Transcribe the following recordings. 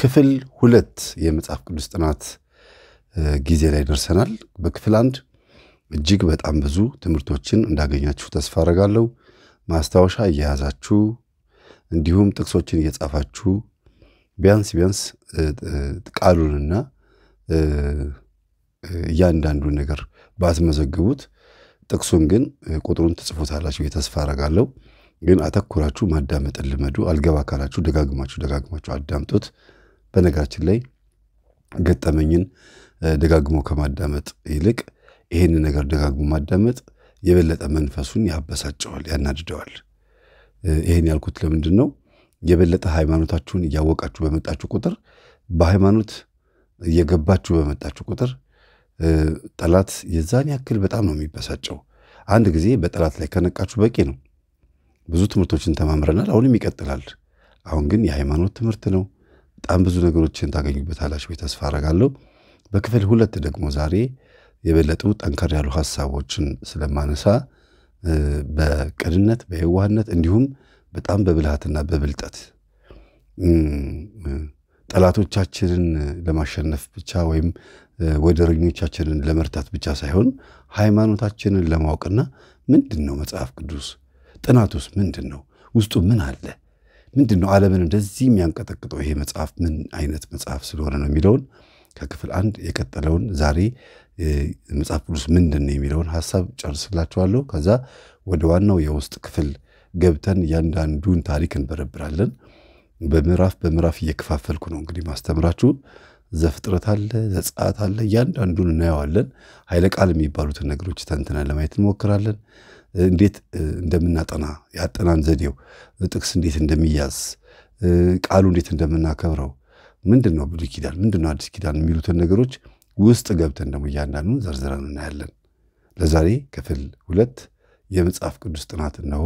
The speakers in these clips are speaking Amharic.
ክፍል ሁለት የመጽሐፍ ቅዱስ ጥናት ጊዜ ላይ ደርሰናል። በክፍል አንድ እጅግ በጣም ብዙ ትምህርቶችን እንዳገኛችሁ ተስፋ አረጋለሁ። ማስታወሻ እየያዛችሁ እንዲሁም ጥቅሶችን እየጻፋችሁ ቢያንስ ቢያንስ ቃሉንና እያንዳንዱን ነገር ባትመዘግቡት ጥቅሱን ግን ቁጥሩን ትጽፉታላችሁ የተስፋ አረጋለሁ። ግን አተኩራችሁ ማዳመጥን ልመዱ። አልገባ ካላችሁ ደጋግማችሁ ደጋግማችሁ አዳምጡት። በነገራችን ላይ ገጠመኝን ደጋግሞ ከማዳመጥ ይልቅ ይህን ነገር ደጋግሞ ማዳመጥ የበለጠ መንፈሱን ያበሳጨዋል፣ ያናድደዋል። ይህን ያልኩት ለምንድን ነው? የበለጠ ሃይማኖታችሁን እያወቃችሁ በመጣችሁ ቁጥር በሃይማኖት እየገባችሁ በመጣችሁ ቁጥር ጠላት የዛን ያክል በጣም ነው የሚበሳጨው። አንድ ጊዜ በጠላት ላይ ከነቃችሁ በቂ ነው። ብዙ ትምህርቶችን ተማምረናል፣ አሁንም ይቀጥላል። አሁን ግን የሃይማኖት ትምህርት ነው። በጣም ብዙ ነገሮችን ታገኙበት አላችሁ ተስፋ አረጋለሁ። በክፍል ሁለት ደግሞ ዛሬ የበለጡ ጠንከር ያሉ ሀሳቦችን ስለማነሳ በቅንነት በየዋህነት እንዲሁም በጣም በብልሃትና በብልጠት ጠላቶቻችንን ለማሸነፍ ብቻ ወይም ወደረኞቻችንን ለመርታት ብቻ ሳይሆን ሃይማኖታችንን ለማወቅና ምንድን ነው መጽሐፍ ቅዱስ ጥናቱስ ምንድን ነው ውስጡ ምን አለ ምንድን ነው ዓለምን እንደዚህ የሚያንቀጠቅጠው ይሄ መጽሐፍ ምን አይነት መጽሐፍ ስለሆነ ነው የሚለውን ከክፍል አንድ የቀጠለውን ዛሬ መጽሐፍ ቅዱስ ምንድን ነው የሚለውን ሀሳብ ጨርስላችኋለሁ። ከዛ ወደ ዋናው የውስጥ ክፍል ገብተን እያንዳንዱን ታሪክ እንበረብራለን። በምዕራፍ በምዕራፍ እየከፋፈልኩ ነው እንግዲህ ማስተምራችሁ። ዘፍጥረት አለ፣ ዘጸአት አለ፣ እያንዳንዱን እናየዋለን። ኃይለ ቃል የሚባሉትን ነገሮች ተንትነን ለማየት እንሞክራለን። እንዴት እንደምናጠና ያጠናን ዘዴው ጥቅስ እንዴት እንደሚያዝ ቃሉ እንዴት እንደምናከብረው ምንድን ነው ብሉይ ኪዳን ምንድን ነው አዲስ ኪዳን የሚሉትን ነገሮች ውስጥ ገብተን ደግሞ እያንዳንዱን ዘርዝረን እናያለን። ለዛሬ ክፍል ሁለት የመጽሐፍ ቅዱስ ጥናት እነሆ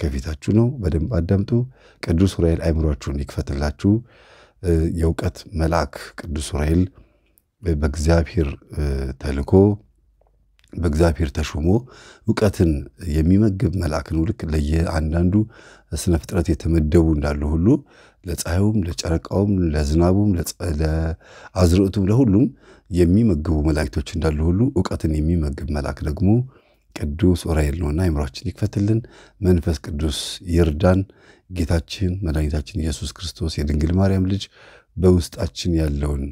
ከፊታችሁ ነው። በደንብ አዳምጡ። ቅዱስ ዑራኤል አይምሯችሁን ይክፈትላችሁ። የእውቀት መልአክ ቅዱስ ዑራኤል በእግዚአብሔር ተልኮ በእግዚአብሔር ተሾሞ እውቀትን የሚመግብ መልአክ ነው። ልክ ለየአንዳንዱ ስነ ፍጥረት የተመደቡ እንዳሉ ሁሉ ለፀሐዩም፣ ለጨረቃውም፣ ለዝናቡም፣ ለአዝርዕቱም፣ ለሁሉም የሚመግቡ መላእክቶች እንዳሉ ሁሉ እውቀትን የሚመግብ መልአክ ደግሞ ቅዱስ ዑራኤል ነውና አእምሯችን ይክፈትልን። መንፈስ ቅዱስ ይርዳን። ጌታችን መድኃኒታችን ኢየሱስ ክርስቶስ የድንግል ማርያም ልጅ በውስጣችን ያለውን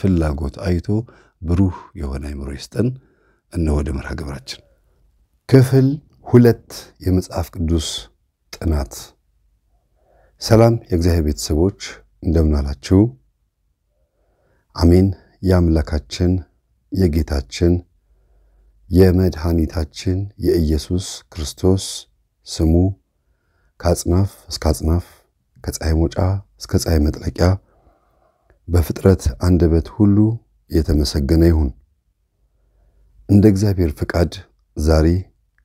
ፍላጎት አይቶ ብሩህ የሆነ አእምሮ ይስጠን። እነ ወደ መርሃ ግብራችን ክፍል ሁለት የመጽሐፍ ቅዱስ ጥናት። ሰላም የእግዚአብሔር ቤተሰቦች እንደምን አላችሁ? አሜን። የአምላካችን የጌታችን የመድኃኒታችን የኢየሱስ ክርስቶስ ስሙ ከአጽናፍ እስከ አጽናፍ ከፀሐይ መውጫ እስከ ፀሐይ መጥለቂያ በፍጥረት አንደበት ሁሉ የተመሰገነ ይሁን። እንደ እግዚአብሔር ፍቃድ ዛሬ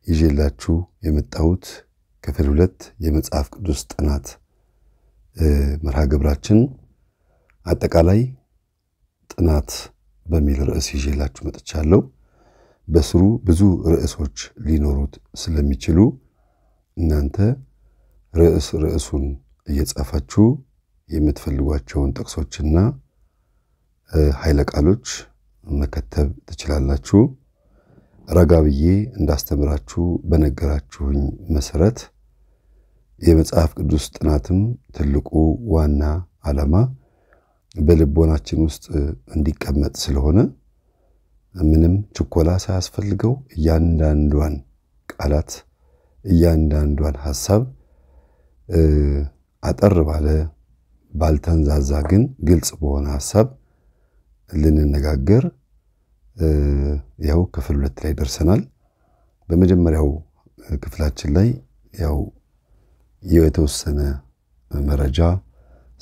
ይዤላችሁ የመጣሁት ክፍል ሁለት የመጽሐፍ ቅዱስ ጥናት መርሃ ግብራችን አጠቃላይ ጥናት በሚል ርዕስ ይዤላችሁ መጥቻለሁ። በስሩ ብዙ ርዕሶች ሊኖሩት ስለሚችሉ እናንተ ርዕስ ርዕሱን እየጻፋችሁ የምትፈልጓቸውን ጥቅሶችና ኃይለ ቃሎች መከተብ ትችላላችሁ። ረጋ ብዬ እንዳስተምራችሁ በነገራችሁኝ መሰረት የመጽሐፍ ቅዱስ ጥናትም ትልቁ ዋና ዓላማ በልቦናችን ውስጥ እንዲቀመጥ ስለሆነ ምንም ችኮላ ሳያስፈልገው እያንዳንዷን ቃላት እያንዳንዷን ሀሳብ አጠር ባለ ባልተንዛዛ፣ ግን ግልጽ በሆነ ሀሳብ ልንነጋገር ያው ክፍል ሁለት ላይ ደርሰናል። በመጀመሪያው ክፍላችን ላይ ያው የተወሰነ መረጃ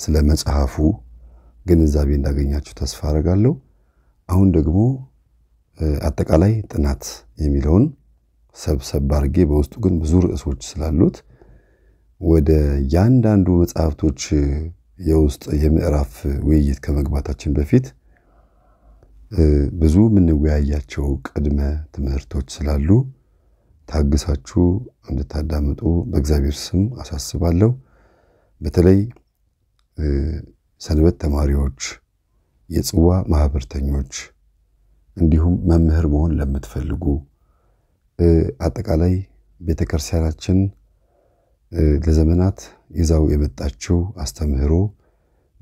ስለ መጽሐፉ ግንዛቤ እንዳገኛችሁ ተስፋ አደርጋለሁ። አሁን ደግሞ አጠቃላይ ጥናት የሚለውን ሰብሰብ አድርጌ በውስጡ ግን ብዙ ርዕሶች ስላሉት ወደ እያንዳንዱ መጽሐፍቶች የውስጥ የምዕራፍ ውይይት ከመግባታችን በፊት ብዙ የምንወያያቸው ቅድመ ትምህርቶች ስላሉ ታግሳችሁ እንድታዳምጡ በእግዚአብሔር ስም አሳስባለሁ። በተለይ ሰንበት ተማሪዎች፣ የጽዋ ማህበርተኞች እንዲሁም መምህር መሆን ለምትፈልጉ አጠቃላይ ቤተክርስቲያናችን ለዘመናት ይዛው የመጣችው አስተምህሮ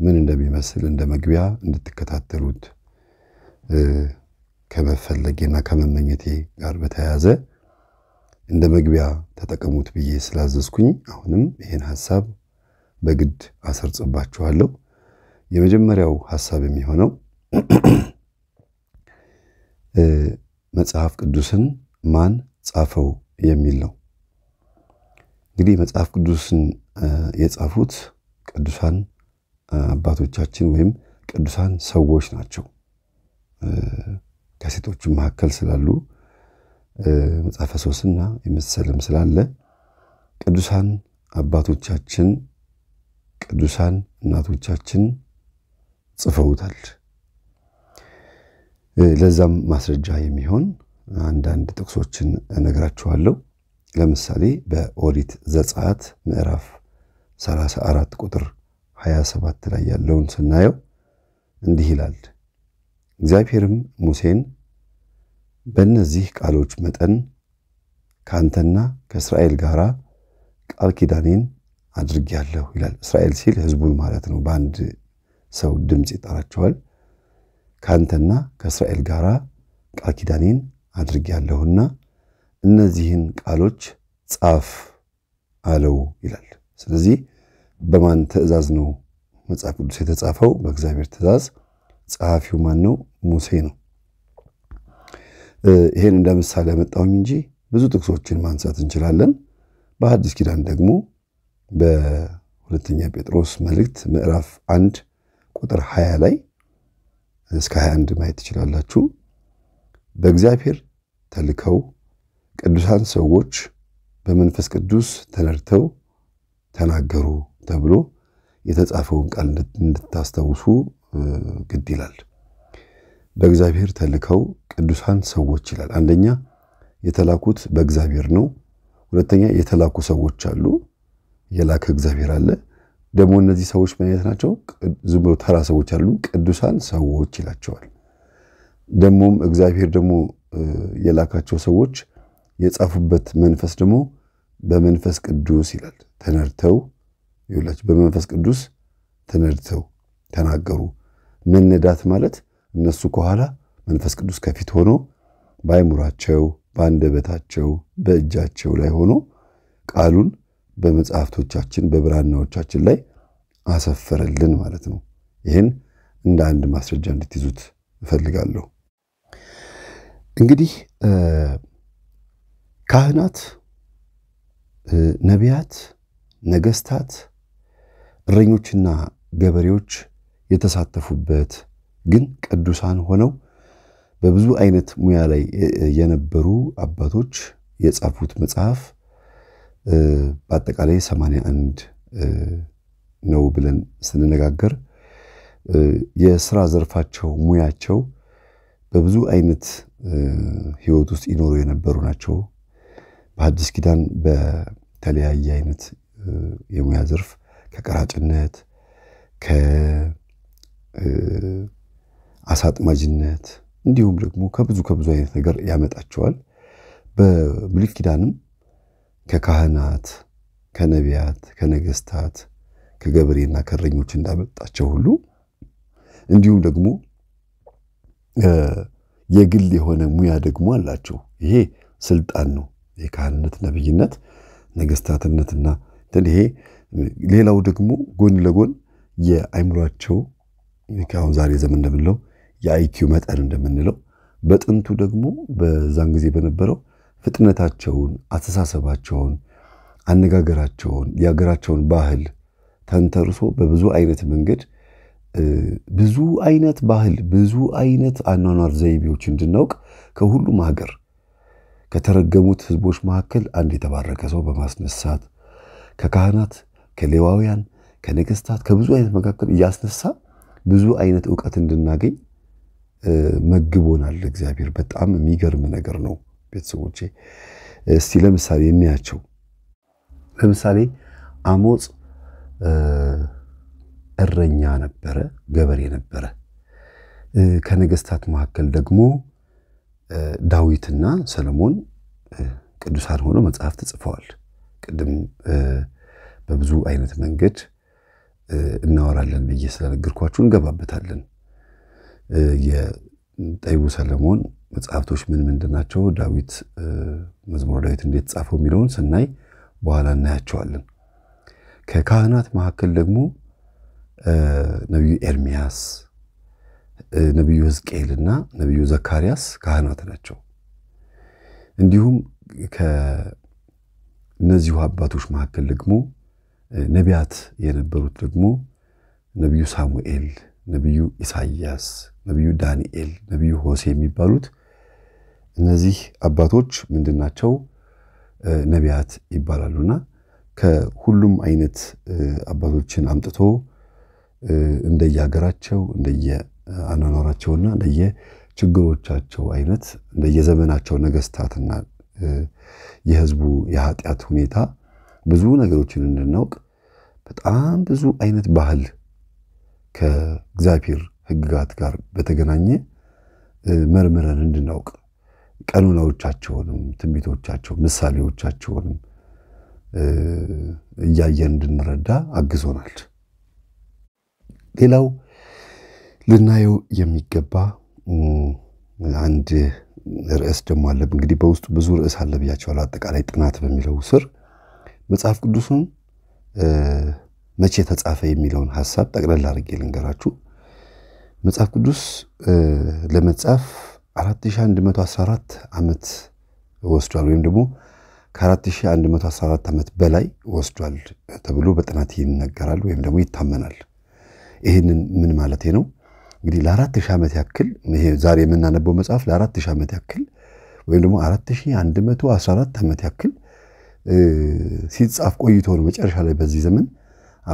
ምን እንደሚመስል እንደ መግቢያ እንድትከታተሉት ከመፈለጌና ከመመኘቴ ጋር በተያያዘ እንደ መግቢያ ተጠቀሙት ብዬ ስላዘዝኩኝ አሁንም ይህን ሀሳብ በግድ አሰርጽባችኋለሁ። የመጀመሪያው ሀሳብ የሚሆነው መጽሐፍ ቅዱስን ማን ጻፈው የሚል ነው። እንግዲህ መጽሐፍ ቅዱስን የጻፉት ቅዱሳን አባቶቻችን ወይም ቅዱሳን ሰዎች ናቸው። ከሴቶቹ መካከል ስላሉ መጽሐፈ ሶስና የመሰለም ስላለ ቅዱሳን አባቶቻችን ቅዱሳን እናቶቻችን ጽፈውታል። ለዛም ማስረጃ የሚሆን አንዳንድ ጥቅሶችን እነግራችኋለሁ። ለምሳሌ በኦሪት ዘጸአት ምዕራፍ 34 ቁጥር 27 ላይ ያለውን ስናየው እንዲህ ይላል። እግዚአብሔርም ሙሴን በእነዚህ ቃሎች መጠን ከአንተና ከእስራኤል ጋር ቃል ኪዳኔን አድርጌያለሁ ይላል። እስራኤል ሲል ህዝቡን ማለት ነው። በአንድ ሰው ድምፅ ይጠራቸዋል። ከአንተና ከእስራኤል ጋር ቃል ኪዳኔን አድርጌያለሁና እነዚህን ቃሎች ጻፍ አለው ይላል። ስለዚህ በማን ትእዛዝ ነው መጽሐፍ ቅዱስ የተጻፈው? በእግዚአብሔር ትእዛዝ ጸሐፊው ማን ነው? ሙሴ ነው። ይሄን እንደ ምሳሌ ያመጣሁኝ እንጂ ብዙ ጥቅሶችን ማንሳት እንችላለን። በአዲስ ኪዳን ደግሞ በሁለተኛ ጴጥሮስ መልእክት ምዕራፍ አንድ ቁጥር 20 ላይ እስከ 21 ማየት ትችላላችሁ። በእግዚአብሔር ተልከው ቅዱሳን ሰዎች በመንፈስ ቅዱስ ተነድተው ተናገሩ ተብሎ የተጻፈውን ቃል እንድታስታውሱ ግድ ይላል። በእግዚአብሔር ተልከው ቅዱሳን ሰዎች ይላል። አንደኛ የተላኩት በእግዚአብሔር ነው። ሁለተኛ የተላኩ ሰዎች አሉ። የላከ እግዚአብሔር አለ። ደግሞ እነዚህ ሰዎች ምን አይነት ናቸው? ዝም ብሎ ተራ ሰዎች አሉ። ቅዱሳን ሰዎች ይላቸዋል። ደግሞም እግዚአብሔር ደግሞ የላካቸው ሰዎች የጻፉበት መንፈስ ደግሞ በመንፈስ ቅዱስ ይላል ተነድተው ይላቸው በመንፈስ ቅዱስ ተነድተው ተናገሩ። መነዳት ማለት እነሱ ከኋላ መንፈስ ቅዱስ ከፊት ሆኖ በአይምሯቸው፣ በአንደበታቸው፣ በእጃቸው ላይ ሆኖ ቃሉን በመጽሐፍቶቻችን በብራናዎቻችን ላይ አሰፈረልን ማለት ነው። ይህን እንደ አንድ ማስረጃ እንድትይዙት እፈልጋለሁ። እንግዲህ ካህናት፣ ነቢያት፣ ነገስታት፣ እረኞችና ገበሬዎች የተሳተፉበት ግን ቅዱሳን ሆነው በብዙ አይነት ሙያ ላይ የነበሩ አባቶች የጻፉት መጽሐፍ በአጠቃላይ 81 ነው ብለን ስንነጋገር የስራ ዘርፋቸው ሙያቸው በብዙ አይነት ህይወት ውስጥ ይኖሩ የነበሩ ናቸው። በሐዲስ ኪዳን በተለያየ አይነት የሙያ ዘርፍ ከቀራጭነት አሳጥማጅነት እንዲሁም ደግሞ ከብዙ ከብዙ አይነት ነገር ያመጣቸዋል። በብሉይ ኪዳንም ከካህናት፣ ከነቢያት፣ ከነገስታት፣ ከገበሬና ከእረኞች እንዳመጣቸው ሁሉ እንዲሁም ደግሞ የግል የሆነ ሙያ ደግሞ አላቸው። ይሄ ስልጣን ነው። የካህንነት፣ ነብይነት፣ ነገስታትነትና ይሄ ሌላው ደግሞ ጎን ለጎን የአይምሯቸው አሁን ዛሬ ዘመን እንደምንለው የአይኪው መጠን እንደምንለው በጥንቱ ደግሞ በዛን ጊዜ በነበረው ፍጥነታቸውን፣ አስተሳሰባቸውን፣ አነጋገራቸውን፣ የሀገራቸውን ባህል ተንተርሶ በብዙ አይነት መንገድ ብዙ አይነት ባህል፣ ብዙ አይነት አኗኗር ዘይቤዎች እንድናውቅ ከሁሉም ሀገር ከተረገሙት ህዝቦች መካከል አንድ የተባረከ ሰው በማስነሳት ከካህናት፣ ከሌዋውያን፣ ከነገስታት ከብዙ አይነት መካከል እያስነሳ ብዙ አይነት እውቀት እንድናገኝ መግቦናል እግዚአብሔር። በጣም የሚገርም ነገር ነው ቤተሰቦቼ። እስቲ ለምሳሌ እናያቸው። ለምሳሌ አሞጽ እረኛ ነበረ፣ ገበሬ ነበረ። ከነገስታት መካከል ደግሞ ዳዊትና ሰለሞን ቅዱሳን ሆኖ መጽሐፍ ተጽፈዋል። ቅድም በብዙ አይነት መንገድ እናወራለን ብዬ ስለነገርኳችሁ እንገባበታለን። የጠይቡ ሰለሞን መጽሐፍቶች ምን ምንድን ናቸው? ዳዊት መዝሙረ ዳዊት እንዴት ጻፈው የሚለውን ስናይ በኋላ እናያቸዋለን። ከካህናት መካከል ደግሞ ነቢዩ ኤርሚያስ፣ ነቢዩ እና ነቢዩ ዘካርያስ ካህናት ናቸው። እንዲሁም ከእነዚሁ አባቶች መካከል ደግሞ ነቢያት የነበሩት ደግሞ ነቢዩ ሳሙኤል፣ ነቢዩ ኢሳያስ፣ ነቢዩ ዳንኤል፣ ነቢዩ ሆሴ የሚባሉት እነዚህ አባቶች ምንድናቸው? ነቢያት ይባላሉና ከሁሉም አይነት አባቶችን አምጥቶ እንደየሀገራቸው እንደየአኗኗራቸውና እንደየችግሮቻቸው አይነት እንደየዘመናቸው ነገስታትና የህዝቡ የኃጢአት ሁኔታ ብዙ ነገሮችን እንድናውቅ በጣም ብዙ አይነት ባህል ከእግዚአብሔር ሕግጋት ጋር በተገናኘ መርምረን እንድናውቅ ቀኖናዎቻቸውንም፣ ትንቢቶቻቸው፣ ምሳሌዎቻቸውንም እያየን እንድንረዳ አግዞናል። ሌላው ልናየው የሚገባ አንድ ርዕስ ደግሞ አለ። እንግዲህ በውስጡ ብዙ ርዕስ አለ ብያቸዋለሁ። አጠቃላይ ጥናት በሚለው ስር መጽሐፍ ቅዱስን መቼ ተጻፈ የሚለውን ሀሳብ ጠቅለል አድርጌ ልንገራችሁ። መጽሐፍ ቅዱስ ለመጻፍ 4114 ዓመት ወስዷል ወይም ደግሞ ከ4114 ዓመት በላይ ወስዷል ተብሎ በጥናት ይነገራል ወይም ደግሞ ይታመናል። ይህንን ምን ማለት ነው? እንግዲህ ለ ሺህ ዓመት ያክል ይሄ ዛሬ የምናነበው መጽሐፍ ለ ሺህ ዓመት ያክል ወይም ደግሞ 4114 ዓመት ያክል ሲጻፍ ቆይቶ ነው መጨረሻ ላይ በዚህ ዘመን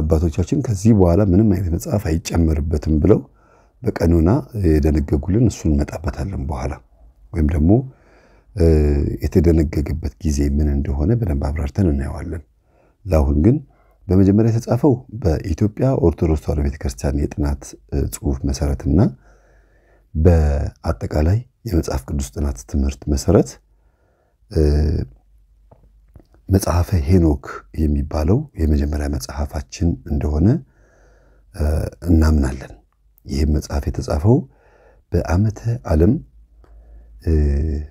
አባቶቻችን ከዚህ በኋላ ምንም አይነት መጽሐፍ አይጨመርበትም ብለው በቀኖና የደነገጉልን እሱን እንመጣበታለን በኋላ ወይም ደግሞ የተደነገገበት ጊዜ ምን እንደሆነ በደንብ አብራርተን እናየዋለን። ለአሁን ግን በመጀመሪያ የተጻፈው በኢትዮጵያ ኦርቶዶክስ ተዋሕዶ ቤተክርስቲያን የጥናት ጽሑፍ መሰረትና በአጠቃላይ የመጽሐፍ ቅዱስ ጥናት ትምህርት መሰረት መጽሐፈ ሄኖክ የሚባለው የመጀመሪያ መጽሐፋችን እንደሆነ እናምናለን። ይህም መጽሐፍ የተጻፈው በዓመተ ዓለም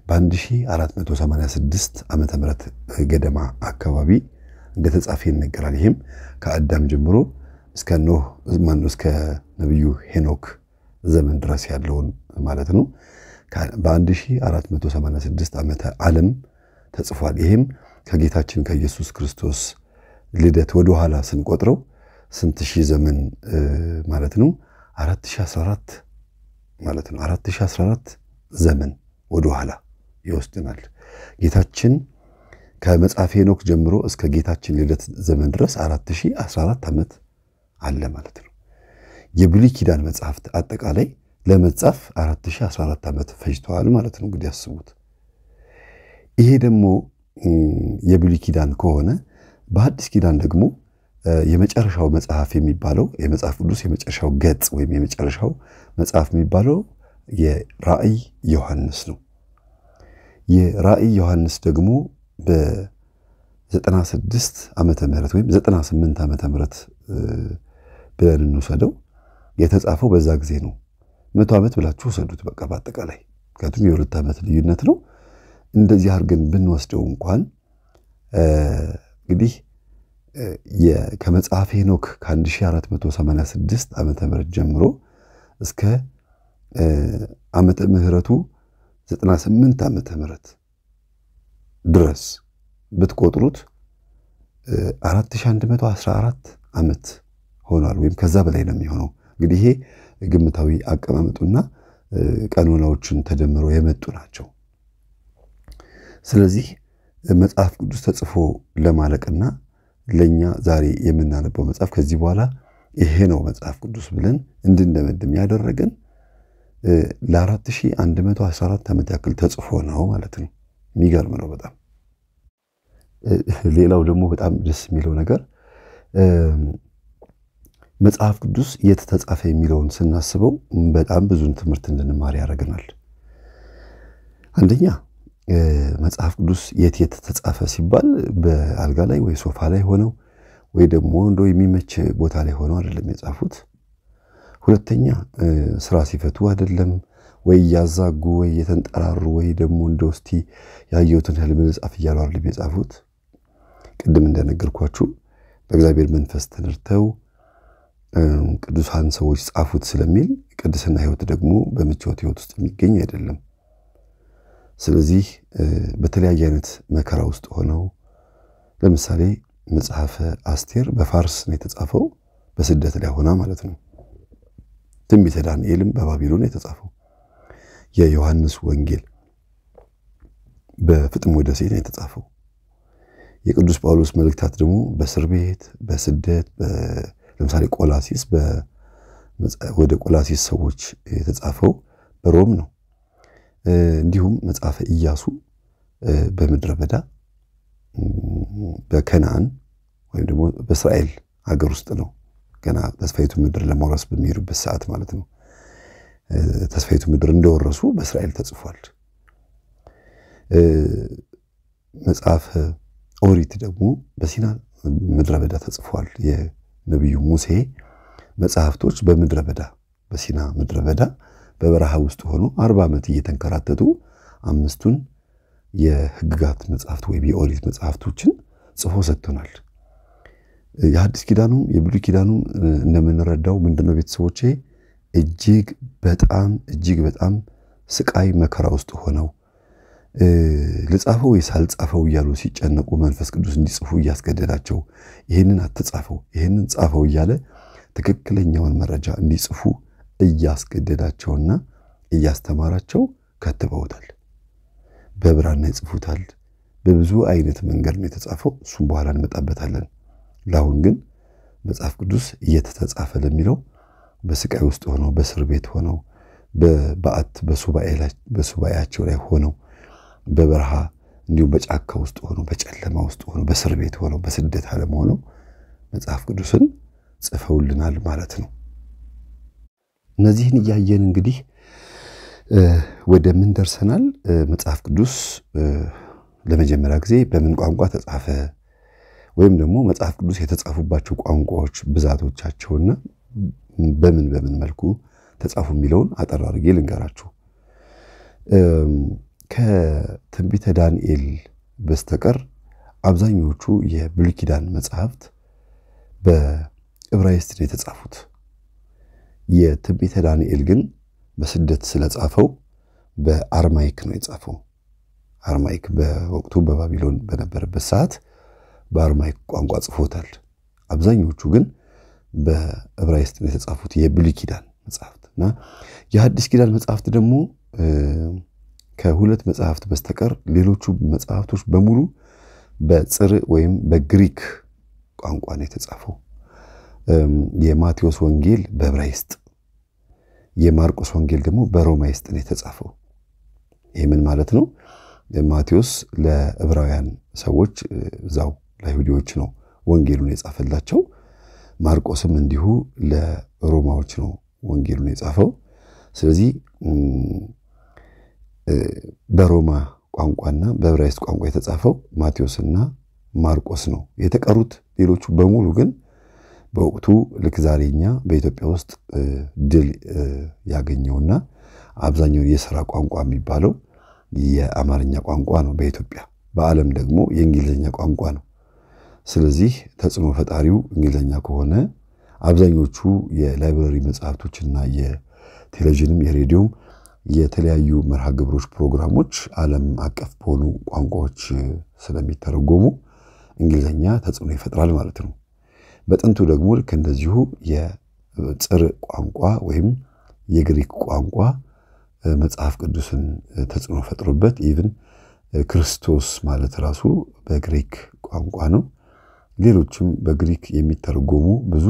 በ1486 ዓመተ ምህረት ገደማ አካባቢ እንደተጻፈ ይነገራል። ይህም ከአዳም ጀምሮ እስከ ኖህ ማነው እስከ ነቢዩ ሄኖክ ዘመን ድረስ ያለውን ማለት ነው። በ1486 ዓመተ ዓለም ተጽፏል። ይህም ከጌታችን ከኢየሱስ ክርስቶስ ልደት ወደ ኋላ ስንቆጥረው ስንት ሺህ ዘመን ማለት ነው? 4014 ማለት ነው። 4014 ዘመን ወደ ኋላ ይወስድናል። ጌታችን ከመጽሐፈ ሄኖክ ጀምሮ እስከ ጌታችን ልደት ዘመን ድረስ 4014 ዓመት አለ ማለት ነው። የብሉይ ኪዳን መጽሐፍት አጠቃላይ ለመጻፍ 4014 ዓመት ፈጅተዋል ማለት ነው። እንግዲህ አስቡት። ይሄ ደግሞ የብሉይ ኪዳን ከሆነ በአዲስ ኪዳን ደግሞ የመጨረሻው መጽሐፍ የሚባለው የመጽሐፍ ቅዱስ የመጨረሻው ገጽ ወይም የመጨረሻው መጽሐፍ የሚባለው የራእይ ዮሐንስ ነው። የራእይ ዮሐንስ ደግሞ በ96 ዓመተ ምህረት ወይም 98 ዓመተ ምህረት ብለን እንውሰደው የተጻፈው በዛ ጊዜ ነው። መቶ ዓመት ብላችሁ ውሰዱት በቃ በአጠቃላይ ምክንያቱም የሁለት ዓመት ልዩነት ነው። እንደዚህ አድርገን ብንወስደው እንኳን እንግዲህ ከመጽሐፍ ሄኖክ ከ1486 ዓመተ ምህረት ጀምሮ እስከ ዓመተ ምህረቱ 98 ዓመተ ምህረት ድረስ ብትቆጥሩት 4114 ዓመት ሆኗል፣ ወይም ከዛ በላይ ነው የሚሆነው። እንግዲህ ይሄ ግምታዊ አቀማመጡና ቀኖናዎችን ተደምሮ የመጡ ናቸው። ስለዚህ መጽሐፍ ቅዱስ ተጽፎ ለማለቅና ለእኛ ዛሬ የምናነበው መጽሐፍ ከዚህ በኋላ ይሄ ነው መጽሐፍ ቅዱስ ብለን እንድንደመድም ያደረገን ለ4114 ዓመት ያክል ተጽፎ ነው ማለት ነው። የሚገርም ነው በጣም። ሌላው ደግሞ በጣም ደስ የሚለው ነገር መጽሐፍ ቅዱስ የት ተጻፈ የሚለውን ስናስበው በጣም ብዙን ትምህርት እንድንማር ያደርገናል። አንደኛ መጽሐፍ ቅዱስ የት የት ተጻፈ ሲባል በአልጋ ላይ ወይ ሶፋ ላይ ሆነው ወይ ደግሞ እንደ የሚመች ቦታ ላይ ሆነው አይደለም የጻፉት። ሁለተኛ ስራ ሲፈቱ አይደለም ወይ እያዛጉ ወይ እየተንጠራሩ ወይ ደግሞ እንደ ውስቲ ያየሁትን ህልም ልጻፍ እያሉ አይደለም የጻፉት። ቅድም እንደነገርኳችሁ በእግዚአብሔር መንፈስ ተነድተው ቅዱሳን ሰዎች ጻፉት ስለሚል ቅድስና ህይወት ደግሞ በምቾት ህይወት ውስጥ የሚገኝ አይደለም። ስለዚህ በተለያየ አይነት መከራ ውስጥ ሆነው ለምሳሌ መጽሐፈ አስቴር በፋርስ ነው የተጻፈው፣ በስደት ላይ ሆና ማለት ነው። ትንቢተ ዳንኤልም በባቢሎን የተጻፈው፣ የዮሐንስ ወንጌል በፍጥሞ ደሴ ነው የተጻፈው። የቅዱስ ጳውሎስ መልእክታት ደግሞ በእስር ቤት፣ በስደት ለምሳሌ ቆላሲስ ወደ ቆላሲስ ሰዎች የተጻፈው በሮም ነው። እንዲሁም መጽሐፈ ኢያሱ በምድረ በዳ በከነአን ወይም ደግሞ በእስራኤል ሀገር ውስጥ ነው። ገና ተስፋይቱ ምድር ለመውረስ በሚሄዱበት ሰዓት ማለት ነው። ተስፋይቱ ምድር እንደወረሱ በእስራኤል ተጽፏል። መጽሐፈ ኦሪት ደግሞ በሲና ምድረ በዳ ተጽፏል። የነቢዩ ሙሴ መጽሐፍቶች በምድረ በዳ በሲና ምድረ በዳ በበረሃ ውስጥ ሆኖ አርባ ዓመት እየተንከራተቱ አምስቱን የህግጋት መጽሐፍት ወይም የኦሪት መጽሐፍቶችን ጽፎ ሰጥቶናል። የአዲስ ኪዳኑም የብሉይ ኪዳኑም እንደምንረዳው ምንድነው ቤተሰቦቼ እጅግ በጣም እጅግ በጣም ስቃይ መከራ ውስጥ ሆነው ልጻፈው ወይስ አልጻፈው እያሉ ሲጨነቁ መንፈስ ቅዱስ እንዲጽፉ እያስገደዳቸው ይህንን አትጻፈው፣ ይህንን ጻፈው እያለ ትክክለኛውን መረጃ እንዲጽፉ እያስገደዳቸውና እያስተማራቸው ከትበውታል። በብራና ይጽፉታል። በብዙ አይነት መንገድ ነው የተጻፈው። እሱም በኋላ እንመጣበታለን። ለአሁን ግን መጽሐፍ ቅዱስ እየተተጻፈ ለሚለው በስቃይ ውስጥ ሆነው በእስር ቤት ሆነው በበዓት በሱባኤያቸው ላይ ሆነው በበረሃ እንዲሁም በጫካ ውስጥ ሆነው በጨለማ ውስጥ ሆነው በእስር ቤት ሆነው በስደት ዓለም ሆነው መጽሐፍ ቅዱስን ጽፈውልናል ማለት ነው። እነዚህን እያየን እንግዲህ ወደ ምን ደርሰናል? መጽሐፍ ቅዱስ ለመጀመሪያ ጊዜ በምን ቋንቋ ተጻፈ ወይም ደግሞ መጽሐፍ ቅዱስ የተጻፉባቸው ቋንቋዎች ብዛቶቻቸውና በምን በምን መልኩ ተጻፉ የሚለውን አጠር አድርጌ ልንገራችሁ። ከትንቢተ ዳንኤል በስተቀር አብዛኞቹ የብሉይ ኪዳን መጽሐፍት በዕብራይስጥ ነው የተጻፉት። የትንቢተ ዳንኤል ግን በስደት ስለጻፈው በአርማይክ ነው የጻፈው። አርማይክ በወቅቱ በባቢሎን በነበረበት ሰዓት በአርማይክ ቋንቋ ጽፎታል። አብዛኞቹ ግን በዕብራይስጥ የተጻፉት የብሉይ ኪዳን መጽሐፍት እና የሐዲስ ኪዳን መጽሐፍት ደግሞ ከሁለት መጽሐፍት በስተቀር ሌሎቹ መጽሐፍቶች በሙሉ በጽር ወይም በግሪክ ቋንቋ ነው የተጻፈው። የማቴዎስ ወንጌል በዕብራይስጥ የማርቆስ ወንጌል ደግሞ በሮማይ ውስጥ ነው የተጻፈው። ይህ ምን ማለት ነው? ማቴዎስ ለዕብራውያን ሰዎች እዛው ለአይሁዲዎች ነው ወንጌሉን የጻፈላቸው። ማርቆስም እንዲሁ ለሮማዎች ነው ወንጌሉን የጻፈው። ስለዚህ በሮማ ቋንቋና በዕብራይስጥ ቋንቋ የተጻፈው ማቴዎስና ማርቆስ ነው። የተቀሩት ሌሎቹ በሙሉ ግን በወቅቱ ልክ ዛሬኛ በኢትዮጵያ ውስጥ ድል ያገኘውና አብዛኛውን የስራ ቋንቋ የሚባለው የአማርኛ ቋንቋ ነው በኢትዮጵያ በዓለም ደግሞ የእንግሊዝኛ ቋንቋ ነው። ስለዚህ ተጽዕኖ ፈጣሪው እንግሊዝኛ ከሆነ አብዛኞቹ የላይብረሪ መጽሐፍቶችና የቴሌቪዥንም የሬዲዮም የተለያዩ መርሃ ግብሮች ፕሮግራሞች ዓለም አቀፍ በሆኑ ቋንቋዎች ስለሚተረጎሙ እንግሊዝኛ ተጽዕኖ ይፈጥራል ማለት ነው። በጥንቱ ደግሞ ልክ እንደዚሁ የጽር ቋንቋ ወይም የግሪክ ቋንቋ መጽሐፍ ቅዱስን ተጽዕኖ ፈጥሮበት ኢቭን ክርስቶስ ማለት ራሱ በግሪክ ቋንቋ ነው። ሌሎችም በግሪክ የሚተረጎሙ ብዙ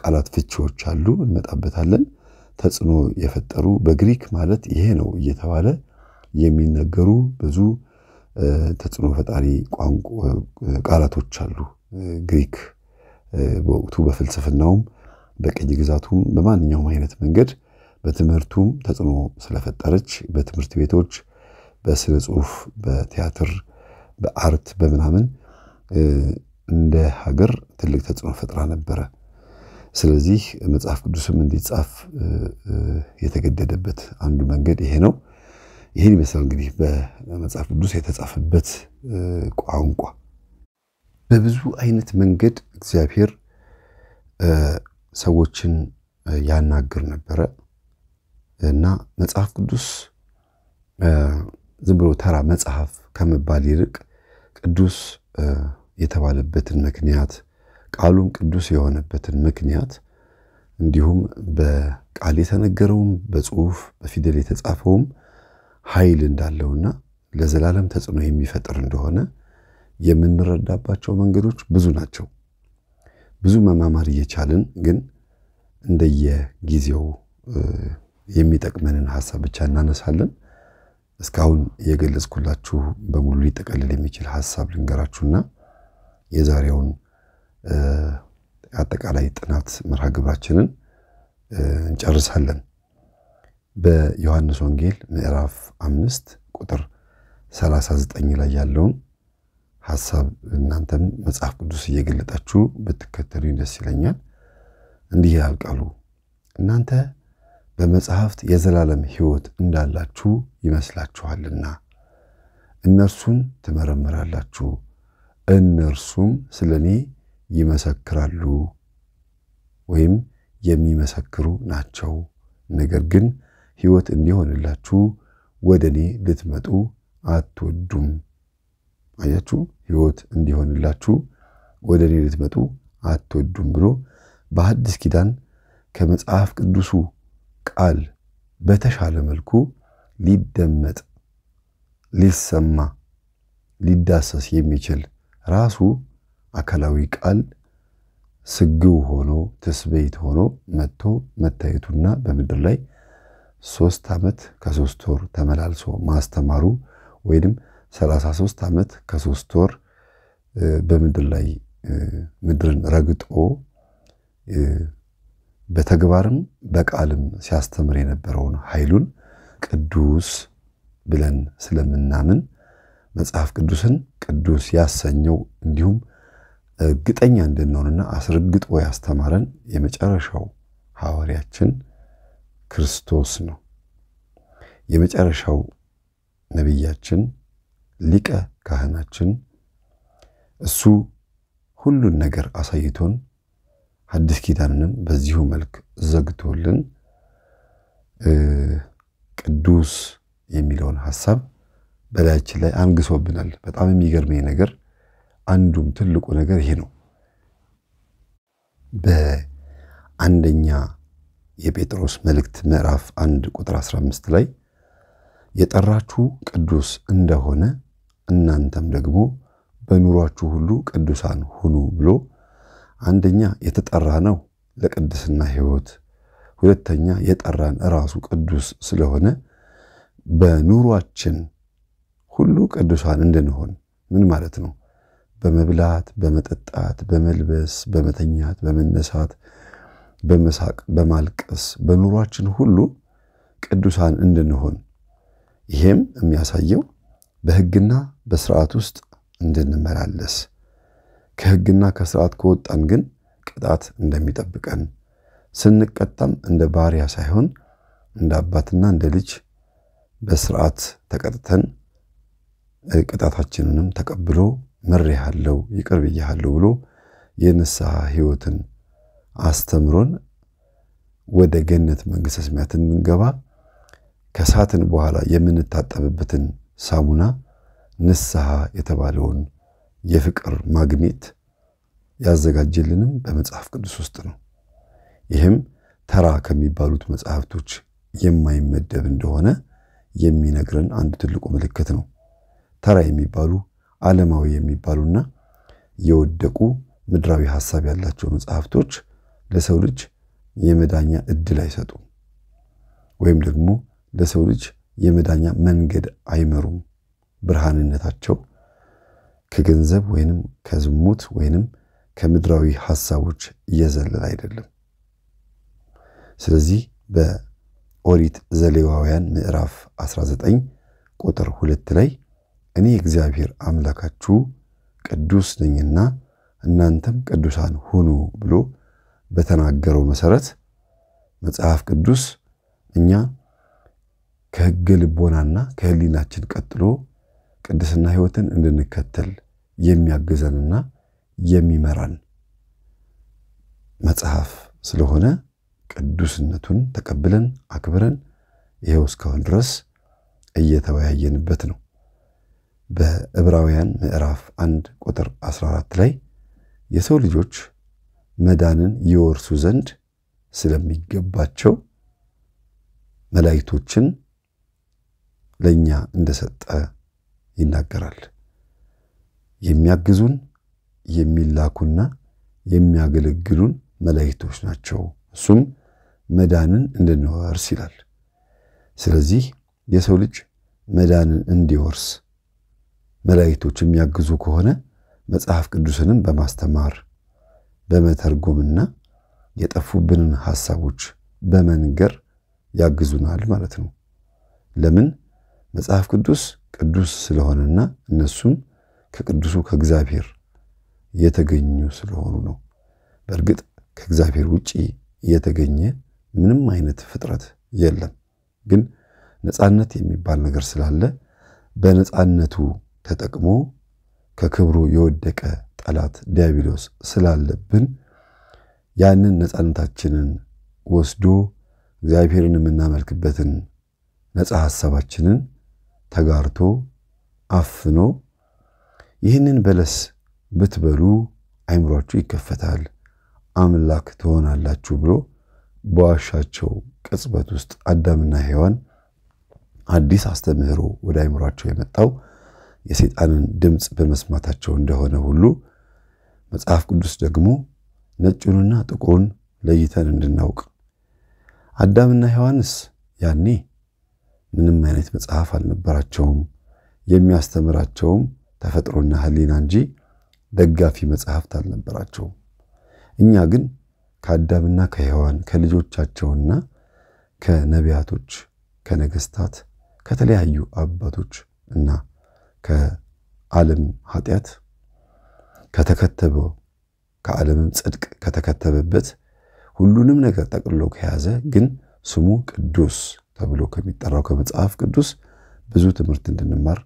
ቃላት ፍቺዎች አሉ፣ እንመጣበታለን። ተጽዕኖ የፈጠሩ በግሪክ ማለት ይሄ ነው እየተባለ የሚነገሩ ብዙ ተጽዕኖ ፈጣሪ ቃላቶች አሉ። ግሪክ በወቅቱ በፍልስፍናውም በቅኝ ግዛቱም በማንኛውም አይነት መንገድ በትምህርቱም ተጽዕኖ ስለፈጠረች በትምህርት ቤቶች፣ በስነ ጽሁፍ፣ በቲያትር፣ በአርት በምናምን እንደ ሀገር ትልቅ ተጽዕኖ ፈጥራ ነበረ። ስለዚህ መጽሐፍ ቅዱስም እንዲጻፍ የተገደደበት አንዱ መንገድ ይሄ ነው። ይህን ይመስላል እንግዲህ በመጽሐፍ ቅዱስ የተጻፈበት ቋንቋ በብዙ አይነት መንገድ እግዚአብሔር ሰዎችን ያናግር ነበረ እና መጽሐፍ ቅዱስ ዝም ብሎ ተራ መጽሐፍ ከመባል ይልቅ ቅዱስ የተባለበትን ምክንያት ቃሉም ቅዱስ የሆነበትን ምክንያት እንዲሁም በቃል የተነገረውም በጽሁፍ በፊደል የተጻፈውም ኃይል እንዳለውና ለዘላለም ተጽዕኖ የሚፈጥር እንደሆነ የምንረዳባቸው መንገዶች ብዙ ናቸው። ብዙ መማማር እየቻልን ግን እንደየጊዜው የሚጠቅመንን ሀሳብ ብቻ እናነሳለን። እስካሁን የገለጽኩላችሁ በሙሉ ሊጠቀልል የሚችል ሀሳብ ልንገራችሁና የዛሬውን አጠቃላይ ጥናት መርሃ ግብራችንን እንጨርሳለን። በዮሐንስ ወንጌል ምዕራፍ አምስት ቁጥር 39 ላይ ያለውን ሀሳብ እናንተም መጽሐፍ ቅዱስ እየገለጣችሁ ብትከተሉኝ ደስ ይለኛል። እንዲህ ይላል ቃሉ፣ እናንተ በመጽሐፍት የዘላለም ሕይወት እንዳላችሁ ይመስላችኋልና እነርሱን ትመረምራላችሁ፣ እነርሱም ስለ እኔ ይመሰክራሉ ወይም የሚመሰክሩ ናቸው። ነገር ግን ሕይወት እንዲሆንላችሁ ወደ እኔ ልትመጡ አትወዱም። አያችሁ፣ ህይወት እንዲሆንላችሁ ወደ እኔ ልትመጡ አትወዱም ብሎ በአዲስ ኪዳን ከመጽሐፍ ቅዱሱ ቃል በተሻለ መልኩ ሊደመጥ ሊሰማ ሊዳሰስ የሚችል ራሱ አካላዊ ቃል ስግው ሆኖ ትስበይት ሆኖ መጥቶ መታየቱና በምድር ላይ ሶስት ዓመት ከሶስት ወር ተመላልሶ ማስተማሩ ወይንም 33 ዓመት ከሶስት ወር በምድር ላይ ምድርን ረግጦ በተግባርም በቃልም ሲያስተምር የነበረውን ኃይሉን ቅዱስ ብለን ስለምናምን መጽሐፍ ቅዱስን ቅዱስ ያሰኘው እንዲሁም እርግጠኛ እንድንሆንና አስረግጦ ያስተማረን የመጨረሻው ሐዋርያችን ክርስቶስ ነው። የመጨረሻው ነቢያችን ሊቀ ካህናችን እሱ ሁሉን ነገር አሳይቶን አዲስ ኪዳንንም በዚሁ መልክ ዘግቶልን ቅዱስ የሚለውን ሀሳብ በላያችን ላይ አንግሶብናል። በጣም የሚገርመኝ ነገር አንዱም ትልቁ ነገር ይሄ ነው። በአንደኛ የጴጥሮስ መልእክት ምዕራፍ አንድ ቁጥር 15 ላይ የጠራችሁ ቅዱስ እንደሆነ እናንተም ደግሞ በኑሯችሁ ሁሉ ቅዱሳን ሁኑ ብሎ አንደኛ የተጠራ ነው ለቅድስና ህይወት ሁለተኛ የጠራን ራሱ ቅዱስ ስለሆነ በኑሯችን ሁሉ ቅዱሳን እንድንሆን ምን ማለት ነው? በመብላት፣ በመጠጣት፣ በመልበስ፣ በመተኛት፣ በመነሳት፣ በመሳቅ፣ በማልቀስ በኑሯችን ሁሉ ቅዱሳን እንድንሆን ይሄም የሚያሳየው በሕግና በስርዓት ውስጥ እንድንመላለስ ከሕግና ከስርዓት ከወጣን ግን ቅጣት እንደሚጠብቀን ስንቀጣም እንደ ባሪያ ሳይሆን እንደ አባትና እንደ ልጅ በስርዓት ተቀጥተን ቅጣታችንንም ተቀብሎ ምሬሃለው፣ ይቅር ብያሃለው ብሎ የንስሐ ህይወትን አስተምሮን ወደ ገነት መንግሥተ ሰማያት እንድንገባ ከሳትን በኋላ የምንታጠብበትን ሳሙና ንስሐ የተባለውን የፍቅር ማግኔት ያዘጋጀልንም በመጽሐፍ ቅዱስ ውስጥ ነው። ይህም ተራ ከሚባሉት መጽሐፍቶች የማይመደብ እንደሆነ የሚነግረን አንድ ትልቁ ምልክት ነው። ተራ የሚባሉ ዓለማዊ የሚባሉና የወደቁ ምድራዊ ሐሳብ ያላቸው መጽሐፍቶች ለሰው ልጅ የመዳኛ እድል አይሰጡም ወይም ደግሞ ለሰው ልጅ የመዳኛ መንገድ አይመሩም። ብርሃንነታቸው ከገንዘብ ወይንም ከዝሙት ወይንም ከምድራዊ ሐሳቦች እየዘለል አይደለም። ስለዚህ በኦሪት ዘሌዋውያን ምዕራፍ 19 ቁጥር ሁለት ላይ እኔ እግዚአብሔር አምላካችሁ ቅዱስ ነኝና እናንተም ቅዱሳን ሁኑ ብሎ በተናገረው መሰረት መጽሐፍ ቅዱስ እኛ ከህግ ልቦናና ከህሊናችን ቀጥሎ ቅድስና ህይወትን እንድንከተል የሚያግዘንና የሚመራን መጽሐፍ ስለሆነ ቅዱስነቱን ተቀብለን አክብረን ይኸው እስካሁን ድረስ እየተወያየንበት ነው። በዕብራውያን ምዕራፍ አንድ ቁጥር 14 ላይ የሰው ልጆች መዳንን ይወርሱ ዘንድ ስለሚገባቸው መላእክቶችን ለእኛ እንደሰጠ ይናገራል። የሚያግዙን የሚላኩና የሚያገለግሉን መላእክቶች ናቸው። እሱም መዳንን እንድንወርስ ይላል። ስለዚህ የሰው ልጅ መዳንን እንዲወርስ መላእክቶች የሚያግዙ ከሆነ መጽሐፍ ቅዱስንም በማስተማር በመተርጎምና የጠፉብንን ሐሳቦች በመንገር ያግዙናል ማለት ነው። ለምን መጽሐፍ ቅዱስ ቅዱስ ስለሆነና እነሱም ከቅዱሱ ከእግዚአብሔር የተገኙ ስለሆኑ ነው። በእርግጥ ከእግዚአብሔር ውጪ የተገኘ ምንም አይነት ፍጥረት የለም። ግን ነፃነት የሚባል ነገር ስላለ በነፃነቱ ተጠቅሞ ከክብሩ የወደቀ ጠላት ዲያብሎስ ስላለብን ያንን ነፃነታችንን ወስዶ እግዚአብሔርን የምናመልክበትን ነፃ ሐሳባችንን ተጋርቶ አፍኖ ይህንን በለስ ብትበሉ አይምሯችሁ ይከፈታል፣ አምላክ ትሆናላችሁ ብሎ በዋሻቸው ቅጽበት ውስጥ አዳምና ሔዋን አዲስ አስተምህሮ ወደ አይምሯቸው የመጣው የሰይጣንን ድምፅ በመስማታቸው እንደሆነ ሁሉ መጽሐፍ ቅዱስ ደግሞ ነጩንና ጥቁሩን ለይተን እንድናውቅ አዳምና ሔዋንስ ያኔ ምንም አይነት መጽሐፍ አልነበራቸውም። የሚያስተምራቸውም ተፈጥሮና ሕሊና እንጂ ደጋፊ መጽሐፍት አልነበራቸውም። እኛ ግን ከአዳምና ከሔዋን ከልጆቻቸውና ከነቢያቶች፣ ከነገስታት፣ ከተለያዩ አባቶች እና ከዓለም ኃጢአት ከተከተበው ከዓለምም ጽድቅ ከተከተበበት ሁሉንም ነገር ጠቅልሎ ከያዘ ግን ስሙ ቅዱስ ተብሎ ከሚጠራው ከመጽሐፍ ቅዱስ ብዙ ትምህርት እንድንማር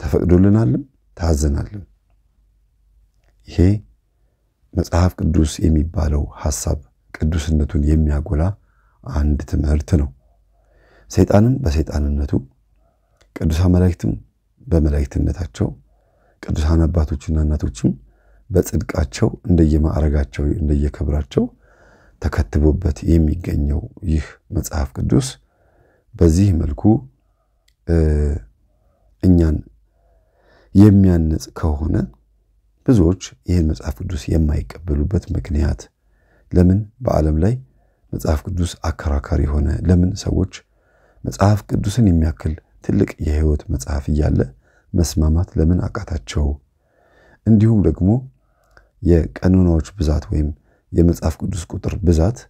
ተፈቅዶልናልም ታዘናልም። ይሄ መጽሐፍ ቅዱስ የሚባለው ሐሳብ ቅዱስነቱን የሚያጎላ አንድ ትምህርት ነው። ሰይጣንም በሰይጣንነቱ ቅዱሳን መላእክትም በመላእክትነታቸው ቅዱሳን አባቶችና እናቶችም በጽድቃቸው እንደየማዕረጋቸው እንደየክብራቸው ተከትቦበት የሚገኘው ይህ መጽሐፍ ቅዱስ በዚህ መልኩ እኛን የሚያንጽ ከሆነ ብዙዎች ይህን መጽሐፍ ቅዱስ የማይቀበሉበት ምክንያት ለምን በዓለም ላይ መጽሐፍ ቅዱስ አከራካሪ ሆነ? ለምን ሰዎች መጽሐፍ ቅዱስን የሚያክል ትልቅ የህይወት መጽሐፍ እያለ መስማማት ለምን አቃታቸው? እንዲሁም ደግሞ የቀኖናዎች ብዛት ወይም የመጽሐፍ ቅዱስ ቁጥር ብዛት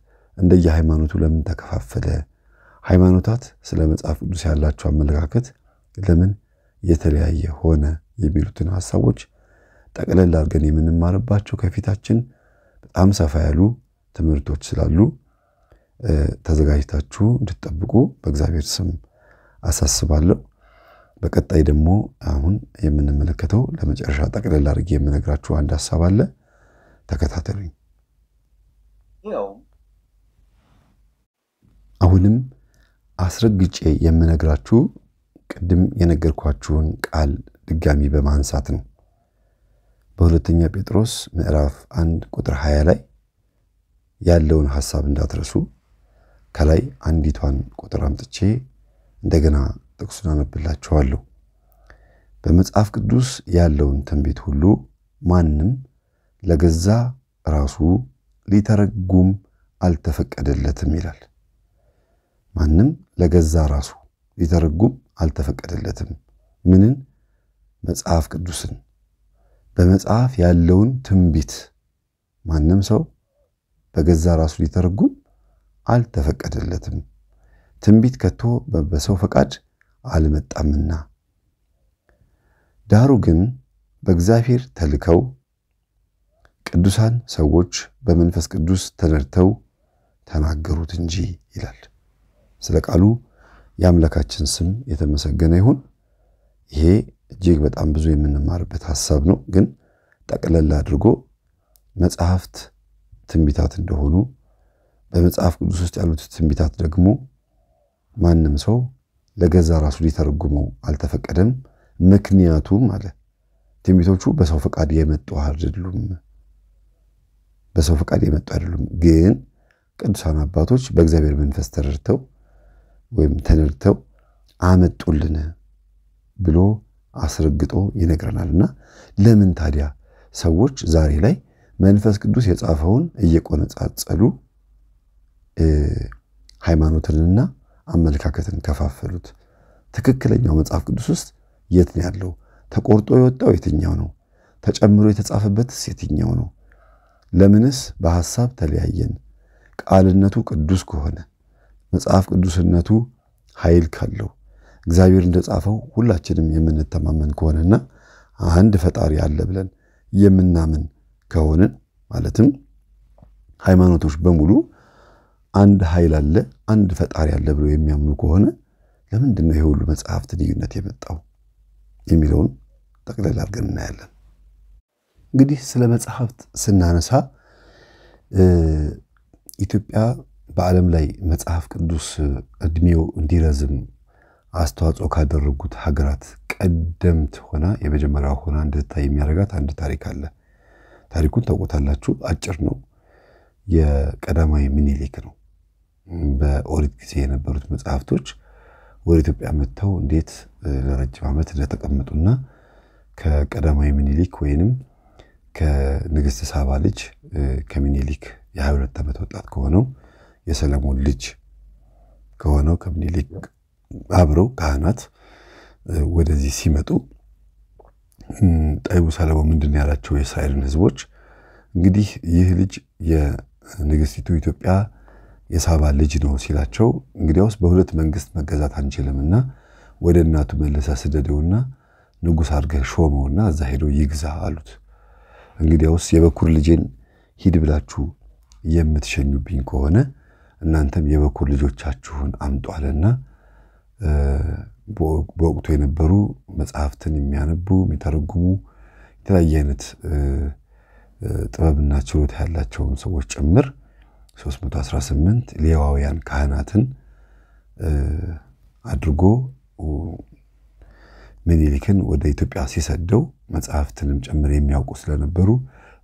እንደየሃይማኖቱ ለምን ተከፋፈለ? ሃይማኖታት ስለ መጽሐፍ ቅዱስ ያላቸው አመለካከት ለምን የተለያየ ሆነ የሚሉትን ሀሳቦች ጠቅለል አድርገን የምንማርባቸው ከፊታችን በጣም ሰፋ ያሉ ትምህርቶች ስላሉ ተዘጋጅታችሁ እንድትጠብቁ በእግዚአብሔር ስም አሳስባለሁ። በቀጣይ ደግሞ አሁን የምንመለከተው ለመጨረሻ ጠቅለል አድርጌ የምነግራችሁ አንድ ሀሳብ አለ። ተከታተሉኝ። አሁንም አስረግጬ የምነግራችሁ ቅድም የነገርኳችሁን ቃል ድጋሚ በማንሳት ነው። በሁለተኛ ጴጥሮስ ምዕራፍ አንድ ቁጥር 20 ላይ ያለውን ሐሳብ እንዳትረሱ። ከላይ አንዲቷን ቁጥር አምጥቼ እንደገና ጥቅሱን አነብላችኋለሁ። በመጽሐፍ ቅዱስ ያለውን ትንቢት ሁሉ ማንም ለገዛ ራሱ ሊተረጉም አልተፈቀደለትም ይላል። ማንም ለገዛ ራሱ ሊተረጉም አልተፈቀደለትም። ምንን? መጽሐፍ ቅዱስን። በመጽሐፍ ያለውን ትንቢት ማንም ሰው በገዛ ራሱ ሊተረጉም አልተፈቀደለትም። ትንቢት ከቶ በሰው ፈቃድ አልመጣምና። ዳሩ ግን በእግዚአብሔር ተልከው ቅዱሳን ሰዎች በመንፈስ ቅዱስ ተነድተው ተናገሩት እንጂ ይላል። ስለ ቃሉ የአምላካችን ስም የተመሰገነ ይሁን። ይሄ እጅግ በጣም ብዙ የምንማርበት ሀሳብ ነው። ግን ጠቅለል አድርጎ መጽሐፍት ትንቢታት እንደሆኑ በመጽሐፍ ቅዱስ ውስጥ ያሉት ትንቢታት ደግሞ ማንም ሰው ለገዛ ራሱ ሊተረጉመው አልተፈቀደም። ምክንያቱም አለ ትንቢቶቹ በሰው ፈቃድ የመጡ አይደሉም። በሰው ፈቃድ የመጡ አይደሉም። ግን ቅዱሳን አባቶች በእግዚአብሔር መንፈስ ተረድተው ወይም ተነድተው አመጡልን ብሎ አስረግጦ ይነግረናል። እና ለምን ታዲያ ሰዎች ዛሬ ላይ መንፈስ ቅዱስ የጻፈውን እየቆነጻጸሉ ሃይማኖትንና አመለካከትን ከፋፈሉት? ትክክለኛው መጽሐፍ ቅዱስ ውስጥ የት ነው ያለው? ተቆርጦ የወጣው የትኛው ነው? ተጨምሮ የተጻፈበትስ የትኛው ነው? ለምንስ በሐሳብ ተለያየን? ቃልነቱ ቅዱስ ከሆነ መጽሐፍ ቅዱስነቱ ኃይል ካለው እግዚአብሔር እንደጻፈው ሁላችንም የምንተማመን ከሆነና አንድ ፈጣሪ አለ ብለን የምናምን ከሆንን ማለትም ሃይማኖቶች በሙሉ አንድ ኃይል አለ፣ አንድ ፈጣሪ አለ ብለው የሚያምኑ ከሆነ ለምንድን ነው ሁሉ መጽሐፍት ልዩነት የመጣው የሚለውን ጠቅለል አድርገን እናያለን። እንግዲህ ስለ መጽሐፍት ስናነሳ ኢትዮጵያ በዓለም ላይ መጽሐፍ ቅዱስ እድሜው እንዲረዝም አስተዋጽኦ ካደረጉት ሀገራት ቀደምት ሆና የመጀመሪያ ሆና እንድትታይ የሚያደርጋት አንድ ታሪክ አለ። ታሪኩን ታውቆታላችሁ። አጭር ነው። የቀዳማዊ ምኒልክ ነው። በኦሪት ጊዜ የነበሩት መጽሐፍቶች ወደ ኢትዮጵያ መጥተው እንዴት ለረጅም ዓመት እንደተቀመጡና ከቀዳማዊ ምኒልክ ወይንም ከንግስት ሳባ ልጅ ከምኒልክ የ22 ዓመት ወጣት ከሆነው የሰለሞን ልጅ ከሆነው ከምኒልክ አብረው ካህናት ወደዚህ ሲመጡ ጠቢቡ ሰለሞን ምንድን ያላቸው የእስራኤልን ህዝቦች እንግዲህ ይህ ልጅ የንግስቲቱ ኢትዮጵያ የሳባ ልጅ ነው ሲላቸው፣ እንግዲያውስ በሁለት መንግስት መገዛት አንችልምና ወደ እናቱ መለሰ ስደደውና ንጉሥ አድርገህ ሾመውና እዛ ሄዶ ይግዛ አሉት። እንግዲያውስ የበኩር ልጄን ሂድ ብላችሁ የምትሸኙብኝ ከሆነ እናንተም የበኩር ልጆቻችሁን አምጧልና በወቅቱ የነበሩ መጽሐፍትን የሚያነቡ የሚተረጉሙ የተለያየ አይነት ጥበብና ችሎታ ያላቸውን ሰዎች ጭምር 318 ሌዋውያን ካህናትን አድርጎ ምኒልክን ወደ ኢትዮጵያ ሲሰደው መጽሐፍትንም ጭምር የሚያውቁ ስለነበሩ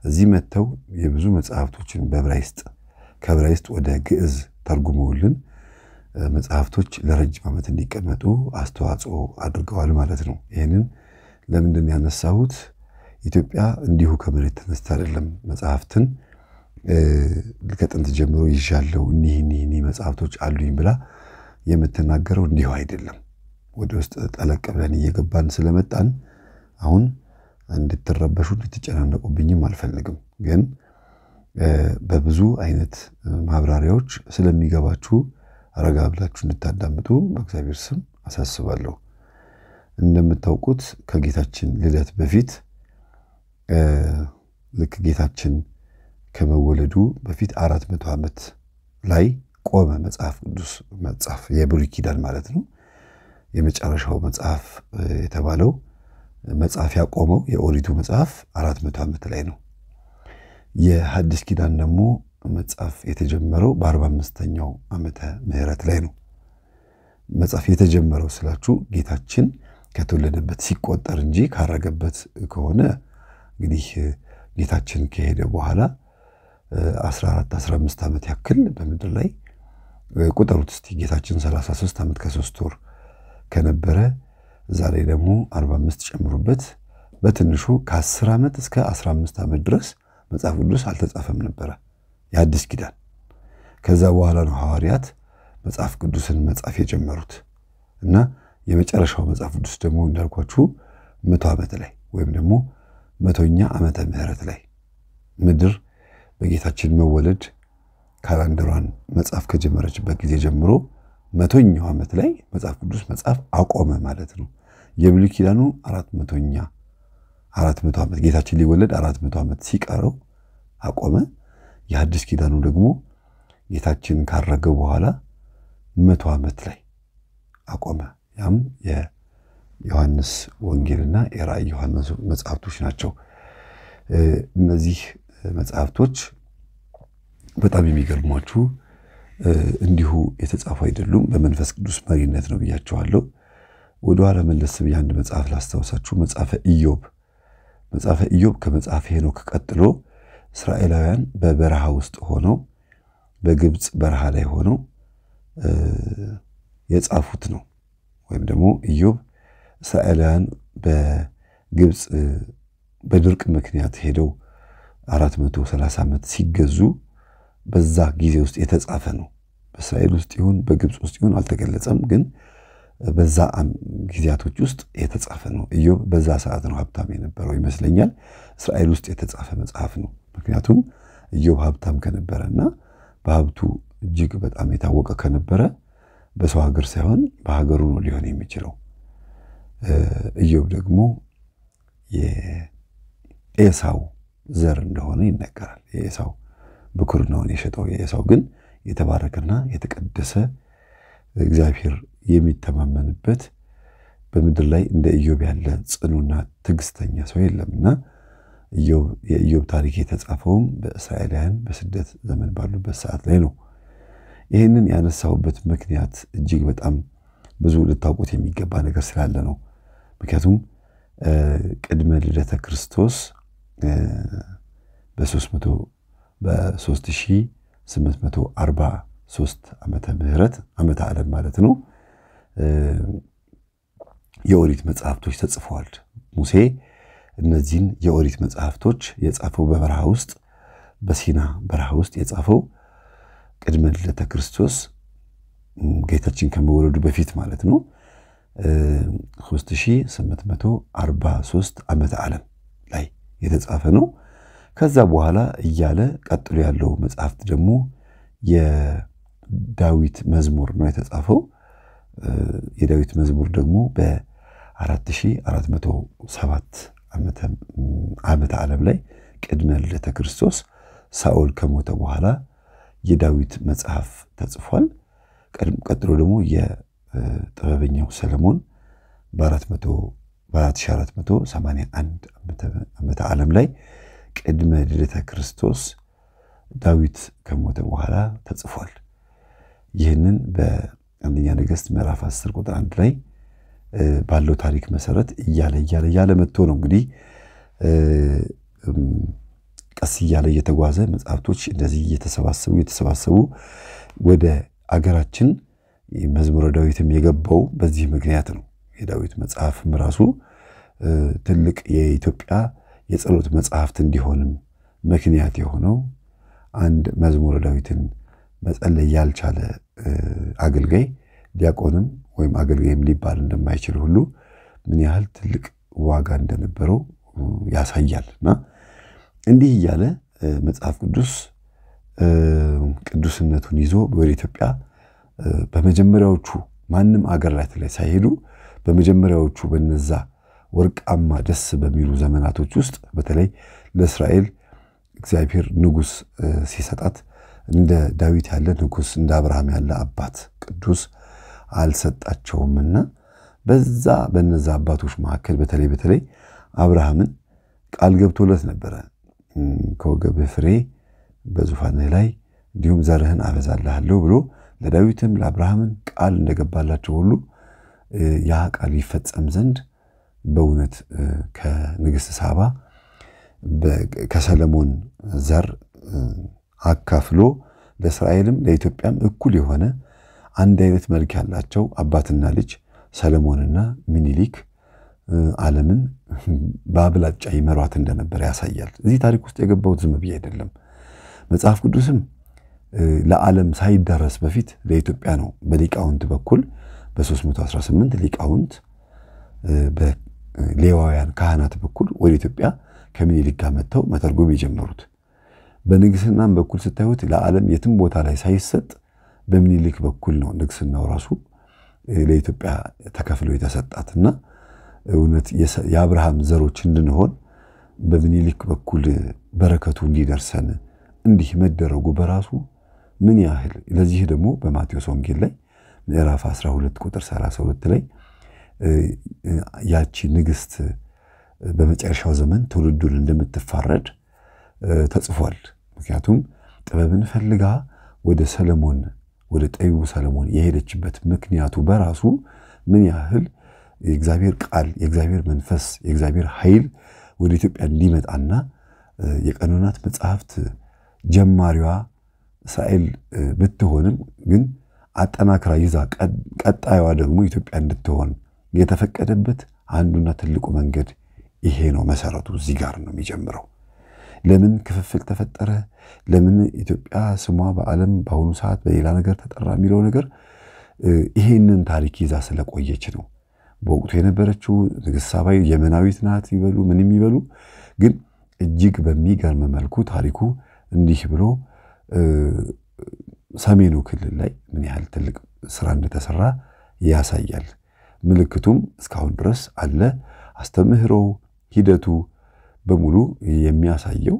እዚህ መጥተው የብዙ መጽሐፍቶችን በብራይስጥ ከዕብራይስጥ ወደ ግዕዝ ተርጉመውልን መጽሐፍቶች ለረጅም ዓመት እንዲቀመጡ አስተዋጽኦ አድርገዋል ማለት ነው። ይህንን ለምንድን ያነሳሁት? ኢትዮጵያ እንዲሁ ከመሬት ተነስታ አይደለም። መጽሐፍትን ከጥንት ጀምሮ ይዣለሁ እኒህ እኒህ መጽሐፍቶች አሉኝ ብላ የምትናገረው እንዲሁ አይደለም። ወደ ውስጥ ጠለቅ ብለን እየገባን ስለመጣን አሁን እንድትረበሹ እንድትጨናነቁብኝም አልፈልግም ግን በብዙ አይነት ማብራሪያዎች ስለሚገባችሁ አረጋ ብላችሁ እንድታዳምጡ በእግዚአብሔር ስም አሳስባለሁ። እንደምታውቁት ከጌታችን ልደት በፊት ልክ ጌታችን ከመወለዱ በፊት አራት መቶ ዓመት ላይ ቆመ መጽሐፍ ቅዱስ መጽሐፍ የብሉይ ኪዳን ማለት ነው። የመጨረሻው መጽሐፍ የተባለው መጽሐፍ ያቆመው የኦሪቱ መጽሐፍ አራት መቶ ዓመት ላይ ነው። የሐዲስ ኪዳን ደግሞ መጽሐፍ የተጀመረው በአርባ አምስተኛው ዓመተ ምህረት ላይ ነው። መጽሐፍ የተጀመረው ስላችሁ ጌታችን ከተወለደበት ሲቆጠር እንጂ ካረገበት ከሆነ እንግዲህ ጌታችን ከሄደ በኋላ 14 15 ዓመት ያክል በምድር ላይ ቁጠሩት እስቲ። ጌታችን 33 ዓመት ከሶስት ወር ከነበረ ዛሬ ደግሞ 45 ጨምሩበት በትንሹ ከ10 ዓመት እስከ 15 ዓመት ድረስ መጽሐፍ ቅዱስ አልተጻፈም ነበረ የአዲስ ኪዳን። ከዛ በኋላ ነው ሐዋርያት መጽሐፍ ቅዱስን መጻፍ የጀመሩት እና የመጨረሻው መጽሐፍ ቅዱስ ደግሞ እንዳልኳችሁ መቶ ዓመት ላይ ወይም ደግሞ መቶኛ ዓመተ ምህረት ላይ ምድር በጌታችን መወለድ ካላንደሯን መጽሐፍ ከጀመረችበት ጊዜ ጀምሮ መቶኛው ዓመት ላይ መጽሐፍ ቅዱስ መጽሐፍ አቆመ ማለት ነው። የብሉይ ኪዳኑ አራት መቶኛ አራት መቶ ዓመት ጌታችን ሊወለድ አራት መቶ ዓመት ሲቀረው አቆመ። የአዲስ ኪዳኑ ደግሞ ጌታችን ካረገ በኋላ መቶ ዓመት ላይ አቆመ። ያም የዮሐንስ ወንጌልና የራእይ ዮሐንስ መጽሐፍቶች ናቸው። እነዚህ መጽሐፍቶች በጣም የሚገርሟችሁ እንዲሁ የተጻፉ አይደሉም። በመንፈስ ቅዱስ መሪነት ነው ብያቸዋለሁ። ወደኋላ መለስ ብዬ አንድ መጽሐፍ ላስታውሳችሁ። መጽሐፈ ኢዮብ መጽሐፈ ኢዮብ ከመጽሐፈ ሄኖክ ቀጥሎ እስራኤላውያን በበረሃ ውስጥ ሆነው በግብፅ በረሃ ላይ ሆነው የጻፉት ነው። ወይም ደግሞ ኢዮብ እስራኤላውያን በግብፅ በድርቅ ምክንያት ሄደው 430 ዓመት ሲገዙ በዛ ጊዜ ውስጥ የተጻፈ ነው። በእስራኤል ውስጥ ይሁን በግብፅ ውስጥ ይሁን አልተገለጸም፣ ግን በዛ ጊዜያቶች ውስጥ የተጻፈ ነው። ኢዮብ በዛ ሰዓት ነው ሀብታም የነበረው ይመስለኛል። እስራኤል ውስጥ የተጻፈ መጽሐፍ ነው። ምክንያቱም ኢዮብ ሀብታም ከነበረ እና በሀብቱ እጅግ በጣም የታወቀ ከነበረ በሰው ሀገር ሳይሆን በሀገሩ ነው ሊሆን የሚችለው። ኢዮብ ደግሞ የኤሳው ዘር እንደሆነ ይነገራል። የኤሳው ብኩርናውን የሸጠው የኤሳው ግን የተባረከና የተቀደሰ እግዚአብሔር የሚተማመንበት በምድር ላይ እንደ ኢዮብ ያለ ጽኑና ትዕግስተኛ ሰው የለምና የኢዮብ ታሪክ የተጻፈውም በእስራኤላውያን በስደት ዘመን ባሉበት ሰዓት ላይ ነው። ይህንን ያነሳሁበት ምክንያት እጅግ በጣም ብዙ ልታውቁት የሚገባ ነገር ስላለ ነው። ምክንያቱም ቅድመ ልደተ ክርስቶስ በ3843 ዓመተ ምህረት ዓመተ ዓለም ማለት ነው የኦሪት መጽሐፍቶች ተጽፈዋል። ሙሴ እነዚህን የኦሪት መጽሐፍቶች የጻፈው በበረሃ ውስጥ በሲና በረሃ ውስጥ የጻፈው ቅድመ ልደተ ክርስቶስ ጌታችን ከመወለዱ በፊት ማለት ነው 3843 ዓመተ ዓለም ላይ የተጻፈ ነው። ከዛ በኋላ እያለ ቀጥሎ ያለው መጽሐፍት ደግሞ የዳዊት መዝሙር ነው የተጻፈው የዳዊት መዝሙር ደግሞ በ4407 ዓመተ ዓለም ላይ ቅድመ ልደተ ክርስቶስ ሳኦል ከሞተ በኋላ የዳዊት መጽሐፍ ተጽፏል። ቀጥሎ ደግሞ የጥበበኛው ሰለሞን በ4481 ዓመተ ዓለም ላይ ቅድመ ልደተ ክርስቶስ ዳዊት ከሞተ በኋላ ተጽፏል። ይህንን አንደኛ ነገሥት ምዕራፍ 10 ቁጥር አንድ ላይ ባለው ታሪክ መሰረት እያለ እያለ እያለ መጥቶ ነው እንግዲህ ቀስ እያለ እየተጓዘ መጽሐፍቶች እንደዚህ እየተሰባሰቡ እየተሰባሰቡ ወደ አገራችን መዝሙረ ዳዊትም የገባው በዚህ ምክንያት ነው። የዳዊት መጽሐፍም ራሱ ትልቅ የኢትዮጵያ የጸሎት መጽሐፍት እንዲሆንም ምክንያት የሆነው አንድ መዝሙረ ዳዊትን መጸለይ ያልቻለ አገልጋይ ዲያቆንም ወይም አገልጋይም ሊባል እንደማይችል ሁሉ ምን ያህል ትልቅ ዋጋ እንደነበረው ያሳያል እና እንዲህ እያለ መጽሐፍ ቅዱስ ቅዱስነቱን ይዞ ወደ ኢትዮጵያ በመጀመሪያዎቹ ማንም አገር ላይ ሳይሄዱ በመጀመሪያዎቹ በነዛ ወርቃማ ደስ በሚሉ ዘመናቶች ውስጥ በተለይ ለእስራኤል እግዚአብሔር ንጉሥ ሲሰጣት እንደ ዳዊት ያለ ንጉሥ እንደ አብርሃም ያለ አባት ቅዱስ አልሰጣቸውምና በዛ በነዛ አባቶች መካከል በተለይ በተለይ አብርሃምን ቃል ገብቶለት ነበረ። ከወገብህ ፍሬ በዙፋንህ ላይ እንዲሁም ዘርህን አበዛልሃለሁ ብሎ ለዳዊትም ለአብርሃምን ቃል እንደገባላቸው ሁሉ ያ ቃል ይፈጸም ዘንድ በእውነት ከንግሥት ሳባ ከሰለሞን ዘር አካፍሎ ለእስራኤልም ለኢትዮጵያም እኩል የሆነ አንድ አይነት መልክ ያላቸው አባትና ልጅ ሰለሞንና ሚኒሊክ ዓለምን በአብላጫ ይመሯት እንደነበር ያሳያል። እዚህ ታሪክ ውስጥ የገባሁት ዝም ብዬ አይደለም። መጽሐፍ ቅዱስም ለዓለም ሳይዳረስ በፊት ለኢትዮጵያ ነው። በሊቃውንት በኩል በ318 ሊቃውንት በሌዋውያን ካህናት በኩል ወደ ኢትዮጵያ ከሚኒሊክ ጋር መጥተው መተርጎም የጀመሩት በንግስናም በኩል ስታዩት ለዓለም የትም ቦታ ላይ ሳይሰጥ በምኒልክ በኩል ነው ንግስናው ራሱ ለኢትዮጵያ ተከፍሎ የተሰጣት እና እውነት የአብርሃም ዘሮች እንድንሆን በምኒልክ በኩል በረከቱ እንዲደርሰን እንዲህ መደረጉ በራሱ ምን ያህል ለዚህ ደግሞ በማቴዎስ ወንጌል ላይ ምዕራፍ 12 ቁጥር 32 ላይ ያቺ ንግስት በመጨረሻው ዘመን ትውልዱን እንደምትፋረድ ተጽፏል። ምክንያቱም ጥበብን ፈልጋ ወደ ሰለሞን ወደ ጠቢቡ ሰለሞን የሄደችበት ምክንያቱ በራሱ ምን ያህል የእግዚአብሔር ቃል የእግዚአብሔር መንፈስ የእግዚአብሔር ኃይል ወደ ኢትዮጵያ እንዲመጣና የቀኖናት መጽሐፍት ጀማሪዋ እስራኤል ብትሆንም ግን አጠናክራ ይዛ ቀጣዩዋ ደግሞ ኢትዮጵያ እንድትሆን የተፈቀደበት አንዱና ትልቁ መንገድ ይሄ ነው። መሰረቱ እዚህ ጋር ነው የሚጀምረው። ለምን ክፍፍል ተፈጠረ? ለምን ኢትዮጵያ ስሟ በዓለም በአሁኑ ሰዓት በሌላ ነገር ተጠራ የሚለው ነገር ይሄንን ታሪክ ይዛ ስለቆየች ነው። በወቅቱ የነበረችው ንግሥት ሳባ የመናዊት ናት ይበሉ ምንም ይበሉ፣ ግን እጅግ በሚገርም መልኩ ታሪኩ እንዲህ ብሎ ሰሜኑ ክልል ላይ ምን ያህል ትልቅ ስራ እንደተሰራ ያሳያል። ምልክቱም እስካሁን ድረስ አለ። አስተምህሮ ሂደቱ በሙሉ የሚያሳየው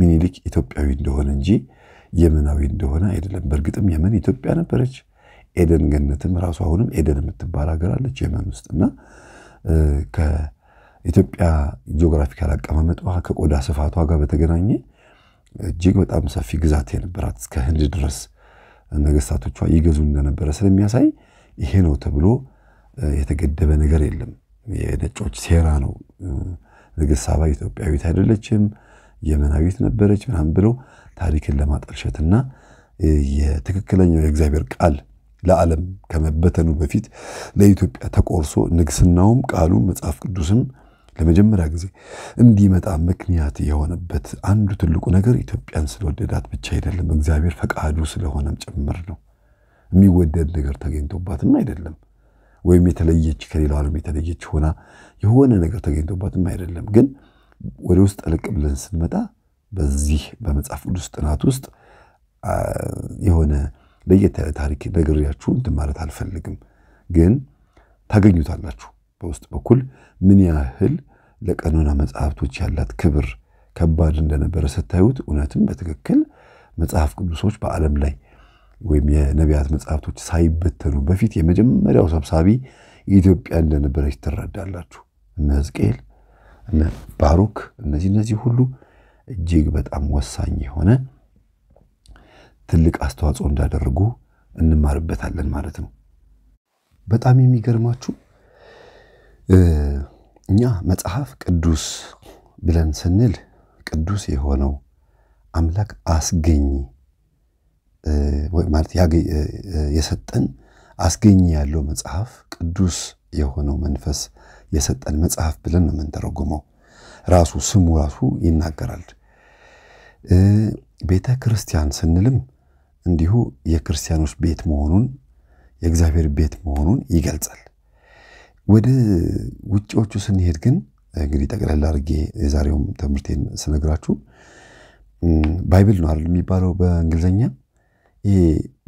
ሚኒሊክ ኢትዮጵያዊ እንደሆነ እንጂ የመናዊ እንደሆነ አይደለም። በእርግጥም የመን ኢትዮጵያ ነበረች። ኤደን ገነትም ራሱ አሁንም ኤደን የምትባል ሀገር አለች የመን ውስጥ እና ከኢትዮጵያ ጂኦግራፊካል አቀማመጧ ከቆዳ ስፋቷ ጋር በተገናኘ እጅግ በጣም ሰፊ ግዛት የነበራት እስከ ህንድ ድረስ ነገስታቶቿ ይገዙ እንደነበረ ስለሚያሳይ ይሄ ነው ተብሎ የተገደበ ነገር የለም። የነጮች ሴራ ነው እርግጥ ሳባ ኢትዮጵያዊት አይደለችም የመናዊት ነበረች ምናምን ብለው ታሪክን ለማጠልሸትና የትክክለኛው የእግዚአብሔር ቃል ለዓለም ከመበተኑ በፊት ለኢትዮጵያ ተቆርሶ ንግስናውም ቃሉ መጽሐፍ ቅዱስም ለመጀመሪያ ጊዜ እንዲመጣ ምክንያት የሆነበት አንዱ ትልቁ ነገር ኢትዮጵያን ስለወደዳት ብቻ አይደለም፣ እግዚአብሔር ፈቃዱ ስለሆነም ጭምር ነው። የሚወደድ ነገር ተገኝቶባትም አይደለም። ወይም የተለየች ከሌላው ዓለም የተለየች ሆና የሆነ ነገር ተገኝቶባትም አይደለም። ግን ወደ ውስጥ ጠለቅ ብለን ስንመጣ በዚህ በመጽሐፍ ቅዱስ ጥናት ውስጥ የሆነ ለየት ያለ ታሪክ ነግሬያችሁ እንትን ማለት አልፈልግም። ግን ታገኙታላችሁ። በውስጥ በኩል ምን ያህል ለቀኖና መጽሐፍቶች ያላት ክብር ከባድ እንደነበረ ስታዩት እውነትም በትክክል መጽሐፍ ቅዱሶች በዓለም ላይ ወይም የነቢያት መጽሐፍቶች ሳይበተኑ በፊት የመጀመሪያው ሰብሳቢ ኢትዮጵያ እንደነበረች ትረዳላችሁ። እነ ሕዝቅኤል፣ እነ ባሩክ እነዚህ እነዚህ ሁሉ እጅግ በጣም ወሳኝ የሆነ ትልቅ አስተዋጽኦ እንዳደረጉ እንማርበታለን ማለት ነው። በጣም የሚገርማችሁ እኛ መጽሐፍ ቅዱስ ብለን ስንል ቅዱስ የሆነው አምላክ አስገኝ ማለት የሰጠን አስገኝ ያለው መጽሐፍ ቅዱስ የሆነው መንፈስ የሰጠን መጽሐፍ ብለን ነው የምንተረጉመው። ራሱ ስሙ ራሱ ይናገራል። ቤተ ክርስቲያን ስንልም እንዲሁ የክርስቲያኖች ቤት መሆኑን የእግዚአብሔር ቤት መሆኑን ይገልጻል። ወደ ውጭዎቹ ስንሄድ ግን እንግዲህ ጠቅላላ አድርጌ የዛሬውም ትምህርቴን ስነግራችሁ ባይብል ነው አይደል የሚባለው በእንግሊዝኛ ይሄ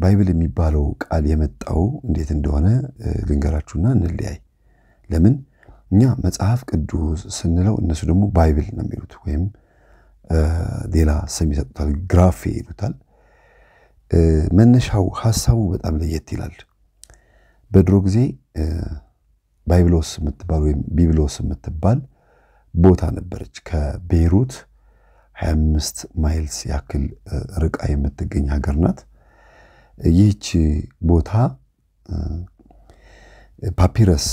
ባይብል የሚባለው ቃል የመጣው እንዴት እንደሆነ ልንገራችሁና እንለያይ። ለምን እኛ መጽሐፍ ቅዱስ ስንለው እነሱ ደግሞ ባይብል ነው የሚሉት፣ ወይም ሌላ ስም ይሰጡታል፣ ግራፌ ይሉታል። መነሻው ሀሳቡ በጣም ለየት ይላል። በድሮ ጊዜ ባይብሎስ የምትባል ወይም ቢብሎስ የምትባል ቦታ ነበረች ከቤይሩት 25 ማይልስ ያክል ርቃ የምትገኝ ሀገር ናት። ይህች ቦታ ፓፒረስ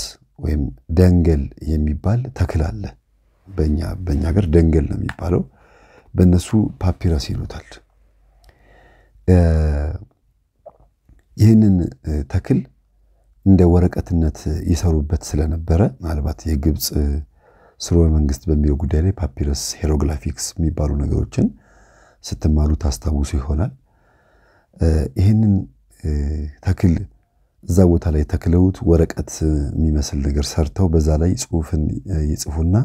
ወይም ደንገል የሚባል ተክል አለ። በእኛ ሀገር ደንገል ነው የሚባለው፣ በእነሱ ፓፒረስ ይሉታል። ይህንን ተክል እንደ ወረቀትነት ይሰሩበት ስለነበረ ምናልባት የግብፅ ስርወ መንግስት በሚለው ጉዳይ ላይ ፓፒረስ ሄሮግላፊክስ የሚባሉ ነገሮችን ስትማሩ ታስታውሱ ይሆናል። ይህንን ተክል እዛ ቦታ ላይ ተክለውት ወረቀት የሚመስል ነገር ሰርተው በዛ ላይ ጽሁፍን ይጽፉና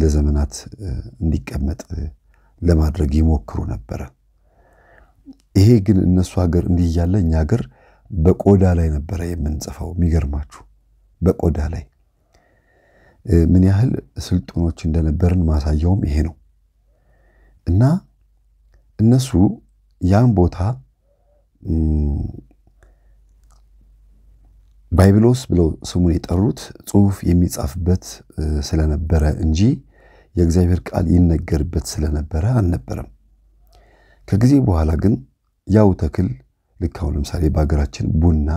ለዘመናት እንዲቀመጥ ለማድረግ ይሞክሩ ነበረ። ይሄ ግን እነሱ ሀገር እንዲህ እያለ እኛ ሀገር በቆዳ ላይ ነበረ የምንጽፈው። የሚገርማችሁ በቆዳ ላይ ምን ያህል ስልጡኖች እንደነበርን ማሳያውም ይሄ ነው እና እነሱ ያን ቦታ ባይብሎስ ብለው ስሙን የጠሩት ጽሑፍ የሚጻፍበት ስለነበረ እንጂ የእግዚአብሔር ቃል ይነገርበት ስለነበረ አልነበረም። ከጊዜ በኋላ ግን ያው ተክል ልክ አሁን ለምሳሌ በሀገራችን ቡና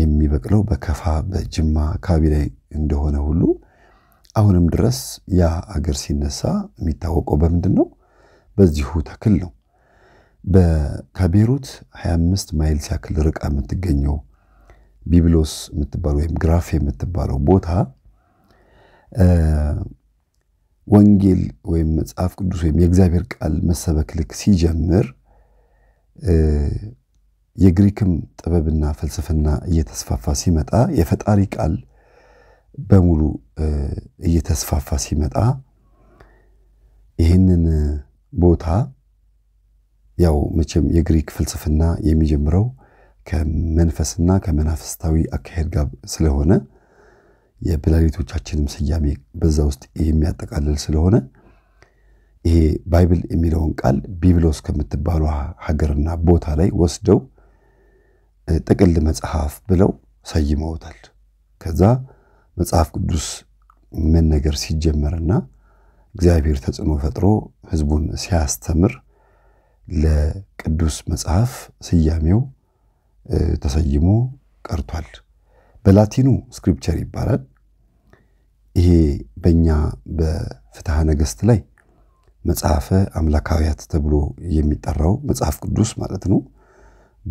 የሚበቅለው በከፋ በጅማ አካባቢ ላይ እንደሆነ ሁሉ አሁንም ድረስ ያ አገር ሲነሳ የሚታወቀው በምንድን ነው? በዚሁ ተክል ነው። ከቤሩት 25 ማይል ሲያክል ርቃ የምትገኘው ቢብሎስ የምትባለው ወይም ግራፍ የምትባለው ቦታ ወንጌል ወይም መጽሐፍ ቅዱስ ወይም የእግዚአብሔር ቃል መሰበክ ልክ ሲጀምር የግሪክም ጥበብና ፍልስፍና እየተስፋፋ ሲመጣ የፈጣሪ ቃል በሙሉ እየተስፋፋ ሲመጣ ይህንን ቦታ ያው መቼም የግሪክ ፍልስፍና የሚጀምረው ከመንፈስና ከመናፍስታዊ አካሄድ ጋር ስለሆነ የፕላኔቶቻችንም ስያሜ በዛ ውስጥ የሚያጠቃልል ስለሆነ ይሄ ባይብል የሚለውን ቃል ቢብሎስ ከምትባሉ ሀገርና ቦታ ላይ ወስደው ጥቅል መጽሐፍ ብለው ሰይመውታል። ከዛ መጽሐፍ ቅዱስ መነገር ሲጀመርና እግዚአብሔር ተጽዕኖ ፈጥሮ ሕዝቡን ሲያስተምር ለቅዱስ መጽሐፍ ስያሜው ተሰይሞ ቀርቷል። በላቲኑ ስክሪፕቸር ይባላል። ይሄ በእኛ በፍትሐ ነገሥት ላይ መጽሐፈ አምላካውያት ተብሎ የሚጠራው መጽሐፍ ቅዱስ ማለት ነው።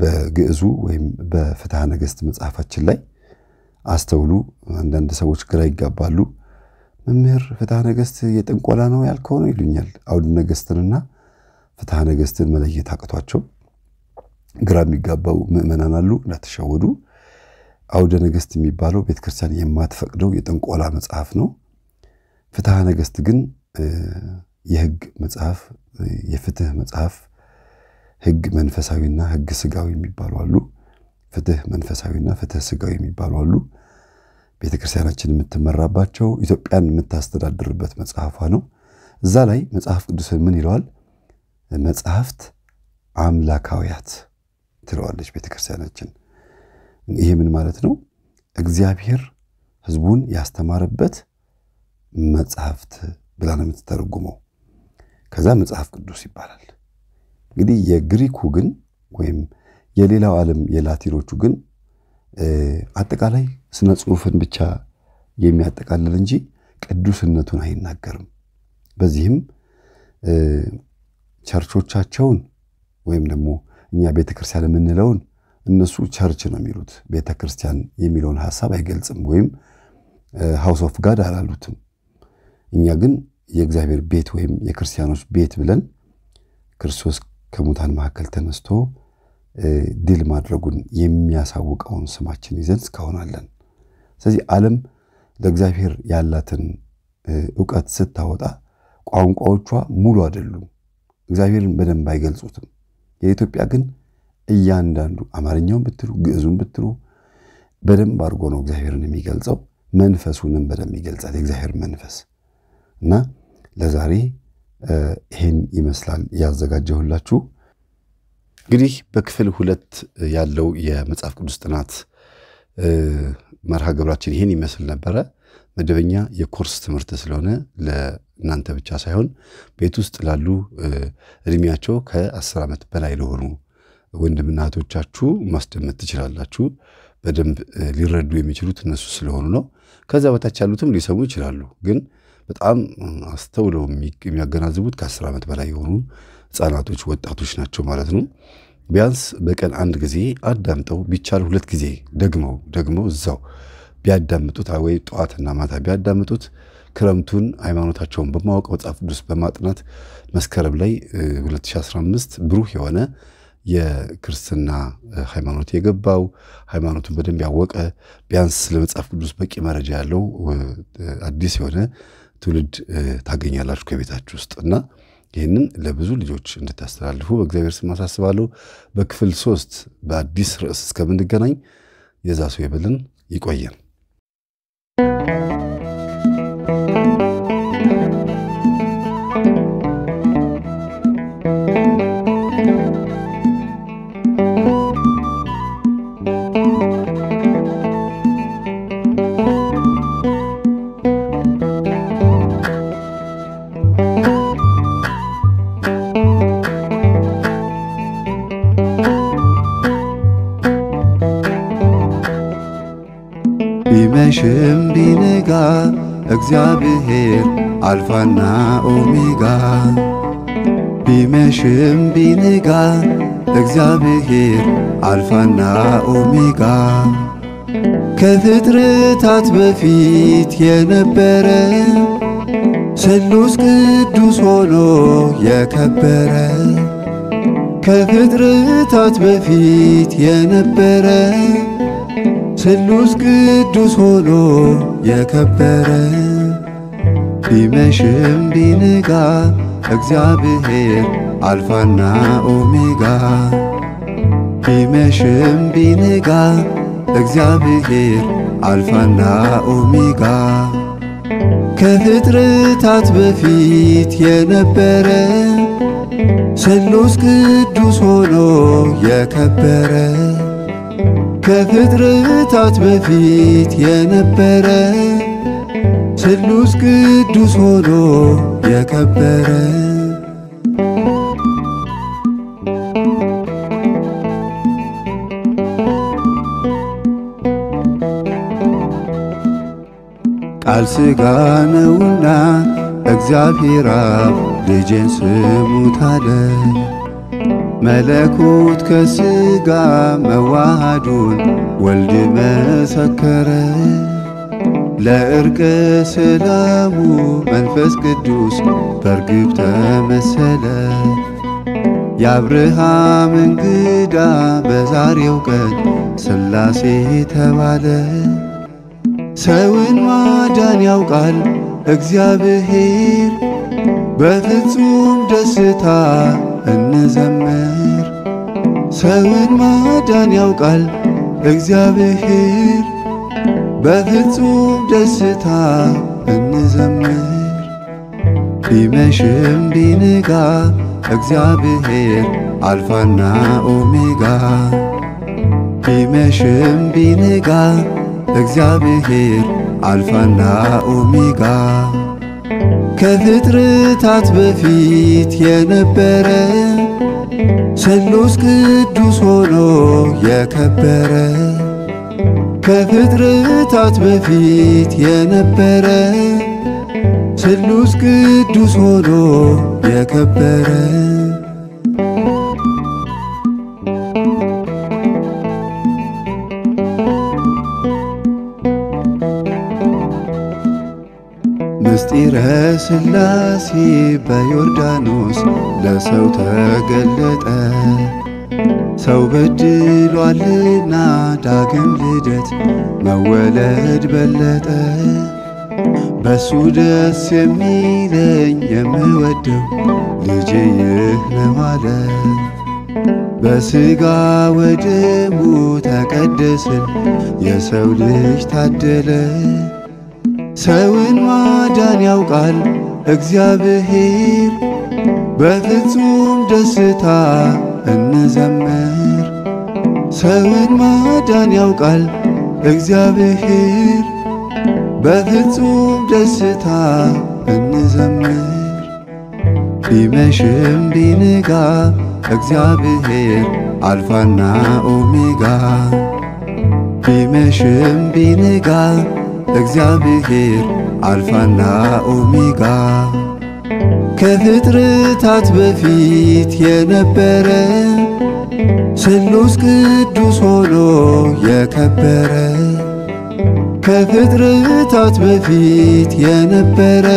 በግዕዙ ወይም በፍትሐ ነገሥት መጽሐፋችን ላይ አስተውሉ። አንዳንድ ሰዎች ግራ ይጋባሉ። መምህር ፍትሐ ነገሥት የጥንቆላ ነው ያልከው ነው ይሉኛል። አውድ ነገሥትንና ፍትሐ ነገሥትን መለየት አቅቷቸው ግራ የሚጋባው ምእመናን አሉ። እንዳትሸወዱ። አውደ ነገሥት የሚባለው ቤተክርስቲያን የማትፈቅደው የጥንቆላ መጽሐፍ ነው። ፍትሐ ነገሥት ግን የህግ መጽሐፍ፣ የፍትህ መጽሐፍ፣ ህግ መንፈሳዊና ህግ ስጋዊ የሚባሉ አሉ። ፍትህ መንፈሳዊና ፍትህ ስጋዊ የሚባሉ አሉ። ቤተክርስቲያናችን የምትመራባቸው ኢትዮጵያን የምታስተዳድርበት መጽሐፏ ነው። እዛ ላይ መጽሐፍ ቅዱስን ምን ይለዋል? መጽሐፍት አምላካውያት ትለዋለች ቤተክርስቲያናችን ክርስቲያናችን። ይሄ ምን ማለት ነው? እግዚአብሔር ህዝቡን ያስተማረበት መጽሐፍት ብላ ነው የምትተረጉመው። ከዛ መጽሐፍ ቅዱስ ይባላል። እንግዲህ የግሪኩ ግን ወይም የሌላው ዓለም የላቲኖቹ ግን አጠቃላይ ስነ ጽሁፍን ብቻ የሚያጠቃልል እንጂ ቅዱስነቱን አይናገርም። በዚህም ቸርቾቻቸውን ወይም ደግሞ እኛ ቤተ ክርስቲያን የምንለውን እነሱ ቸርች ነው የሚሉት። ቤተ ክርስቲያን የሚለውን ሀሳብ አይገልጽም፣ ወይም ሀውስ ኦፍ ጋድ አላሉትም። እኛ ግን የእግዚአብሔር ቤት ወይም የክርስቲያኖች ቤት ብለን ክርስቶስ ከሙታን መካከል ተነስቶ ድል ማድረጉን የሚያሳውቀውን ስማችን ይዘን እስካሁን አለን። ስለዚህ ዓለም ለእግዚአብሔር ያላትን እውቀት ስታወጣ ቋንቋዎቿ ሙሉ አይደሉም። እግዚአብሔርን በደንብ አይገልጹትም። የኢትዮጵያ ግን እያንዳንዱ አማርኛውን ብትሉ ግዕዙን ብትሉ በደንብ አድርጎ ነው እግዚአብሔርን የሚገልጸው። መንፈሱንም በደንብ ይገልጻል የእግዚአብሔር መንፈስ እና ለዛሬ ይህን ይመስላል ያዘጋጀሁላችሁ። እንግዲህ በክፍል ሁለት ያለው የመጽሐፍ ቅዱስ ጥናት መርሃ ግብራችን ይህን ይመስል ነበረ። መደበኛ የኮርስ ትምህርት ስለሆነ እናንተ ብቻ ሳይሆን ቤት ውስጥ ላሉ እድሜያቸው ከአስር ዓመት በላይ ለሆኑ ወንድምና እህቶቻችሁ ማስደመጥ ትችላላችሁ። በደንብ ሊረዱ የሚችሉት እነሱ ስለሆኑ ነው። ከዛ በታች ያሉትም ሊሰሙ ይችላሉ። ግን በጣም አስተውለው የሚያገናዝቡት ከአስር ዓመት በላይ የሆኑ ህጻናቶች፣ ወጣቶች ናቸው ማለት ነው። ቢያንስ በቀን አንድ ጊዜ አዳምጠው ቢቻል ሁለት ጊዜ ደግመው ደግመው እዛው ቢያዳምጡት ወይ ጠዋትና ማታ ቢያዳምጡት ክረምቱን ሃይማኖታቸውን በማወቅ መጽሐፍ ቅዱስ በማጥናት መስከረም ላይ 2015 ብሩህ የሆነ የክርስትና ሃይማኖት የገባው ሃይማኖቱን በደንብ ያወቀ ቢያንስ ስለ መጽሐፍ ቅዱስ በቂ መረጃ ያለው አዲስ የሆነ ትውልድ ታገኛላችሁ ከቤታችሁ ውስጥ እና ይህንን ለብዙ ልጆች እንድታስተላልፉ በእግዚአብሔር ስም አሳስባለሁ። በክፍል ሶስት በአዲስ ርዕስ እስከምንገናኝ የዛ ሰው ይበልን። ይቆየን። እግዚአብሔር አልፋና ኦሜጋ ቢመሽም ቢነጋ እግዚአብሔር አልፋና ኦሜጋ ከፍጥረታት በፊት የነበረ ስሉስ ቅዱስ ሆኖ የከበረ ከፍጥረታት በፊት የነበረ ስሉስ ቅዱስ ሆኖ የከበረ ቢመሽም ቢነጋ እግዚአብሔር አልፋና ኦሜጋ ቢመሽም ቢነጋ እግዚአብሔር አልፋና ኦሜጋ ከፍጥረታት በፊት የነበረ ስሉስ ቅዱስ ሆኖ የከበረ ከፍጥረታት በፊት የነበረ ስሉስ ቅዱስ ሆኖ የከበረ ቃል ሥጋ ነውና እግዚአብሔር አብ ልጄን ስሙት አለ። መለኮት ከሥጋ መዋሃዱን ወልድ መሰከረ። ለእርቀ ሰላሙ መንፈስ ቅዱስ በርግብ ተመሰለ። የአብርሃም እንግዳ በዛሬው ቀን ሥላሴ ተባለ። ሰውን ማዳን ያውቃል እግዚአብሔር በፍጹም ደስታ እንዘምር። ሰውን ማዳን ያውቃል እግዚአብሔር፣ በፍጹም ደስታ እንዘምር። ቢመሽም ቢንጋ እግዚአብሔር አልፋና ኦሜጋ፣ ቢመሽም ቢንጋ እግዚአብሔር አልፋና ኦሜጋ ከፍጥረታት በፊት የነበረ ስሉስ ቅዱስ ሆኖ የከበረ ከፍጥረታት በፊት የነበረ ስሉስ ቅዱስ ሆኖ የከበረ ፂረ ሥላሴ በዮርዳኖስ ለሰው ተገለጠ። ሰው በድሏልና ዳግም ልደት መወለድ በለጠ። በሱ ደስ የሚለኝ የምወደው ልጄ ይህ ነው አለ። በሥጋ ወደሙ ተቀደስን የሰው ልጅ ታደለ። ሰውን ማዳን ያውቃል እግዚአብሔር። በፍጹም ደስታ እንዘምር። ሰውን ማዳን ያውቃል እግዚአብሔር። በፍጹም ደስታ እንዘምር። ቢመሽም ቢንጋ እግዚአብሔር አልፋና ኦሜጋ ቢመሽም ቢንጋ እግዚአብሔር አልፋና ኦሜጋ ከፍጥረታት በፊት የነበረ ስሉስ ቅዱስ ሆኖ የከበረ ከፍጥረታት በፊት የነበረ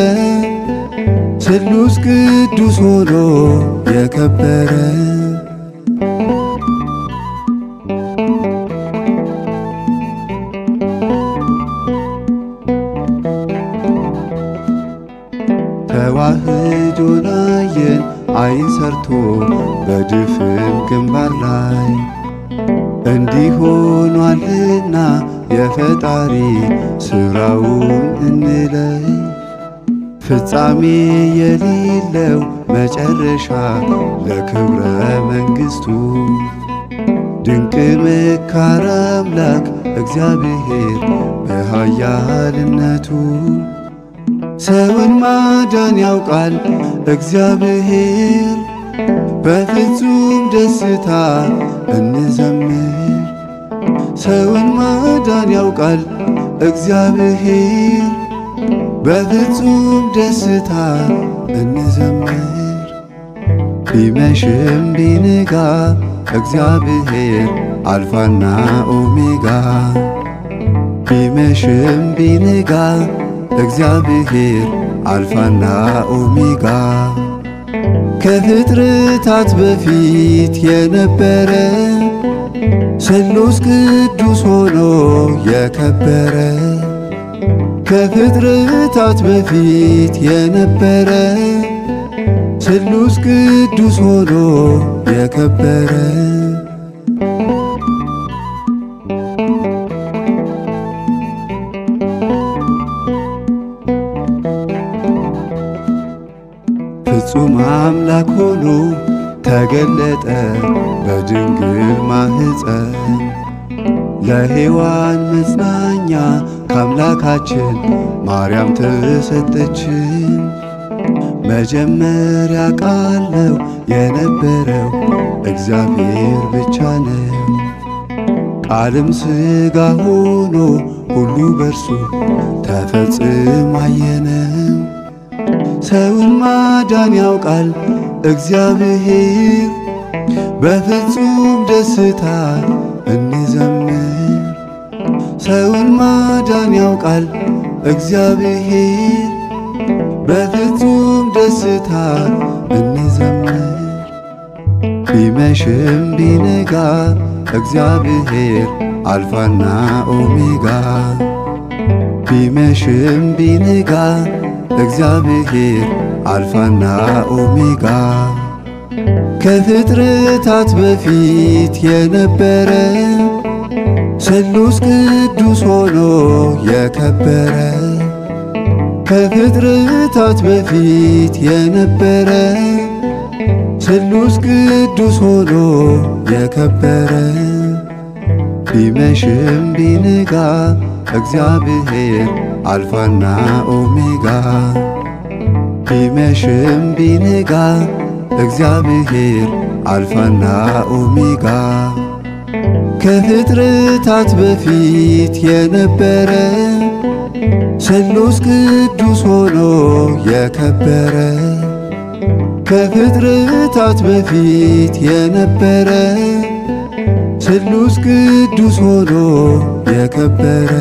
ስሉስ ቅዱስ ሆኖ የከበረ ተኝቶ በድፍን ግንባር ላይ እንዲሆኗልና የፈጣሪ ሥራውን እንለይ። ፍጻሜ የሌለው መጨረሻ ለክብረ መንግሥቱ ድንቅ መካር አምላክ እግዚአብሔር በኃያልነቱ ሰውን ማዳን ያውቃል እግዚአብሔር በፍጹም ደስታ እንዘምር። ሰውን ማዳን ያውቃል እግዚአብሔር። በፍጹም ደስታ እንዘምር። ቢመሽም ቢንጋ እግዚአብሔር አልፋና ኦሜጋ ቢመሽም ቢንጋ እግዚአብሔር አልፋና ኦሜጋ ከፍጥረታት በፊት የነበረ ስሉስ ቅዱስ ሆኖ የከበረ ከፍጥረታት በፊት የነበረ ስሉስ ቅዱስ ሆኖ የከበረ ፍጹም አምላክ ሆኖ ተገለጠ በድንግል ማኅፀን ለሔዋን መጽናኛ ከአምላካችን ማርያም ተሰጠችን። መጀመሪያ ቃል ነው የነበረው እግዚአብሔር ብቻ ነው። ቃልም ሥጋ ሆኖ ሁሉ በእርሱ ተፈጽሞ አየነው። ሰውን ማዳን ያውቃል እግዚአብሔር። በፍጹም ደስታ እንዘምር። ሰውን ማዳን ያውቃል እግዚአብሔር። በፍጹም ደስታ እንዘምር። ቢመሽም ቢነጋ እግዚአብሔር አልፋና ኦሜጋ ቢመሽም ቢነጋ እግዚአብሔር አልፋና ኦሜጋ ከፍጥረታት በፊት የነበረ ስሉስ ቅዱስ ሆኖ የከበረ ከፍጥረታት በፊት የነበረ ስሉስ ቅዱስ ሆኖ የከበረ ቢመሽም ቢነጋ እግዚአብሔር አልፋና ኦሜጋ ቢመሽም ቢነጋ እግዚአብሔር አልፋና ኦሜጋ ከፍጥረታት በፊት የነበረ ስሉስ ቅዱስ ሆኖ የከበረ ከፍጥረታት በፊት የነበረ ስሉስ ቅዱስ ሆኖ የከበረ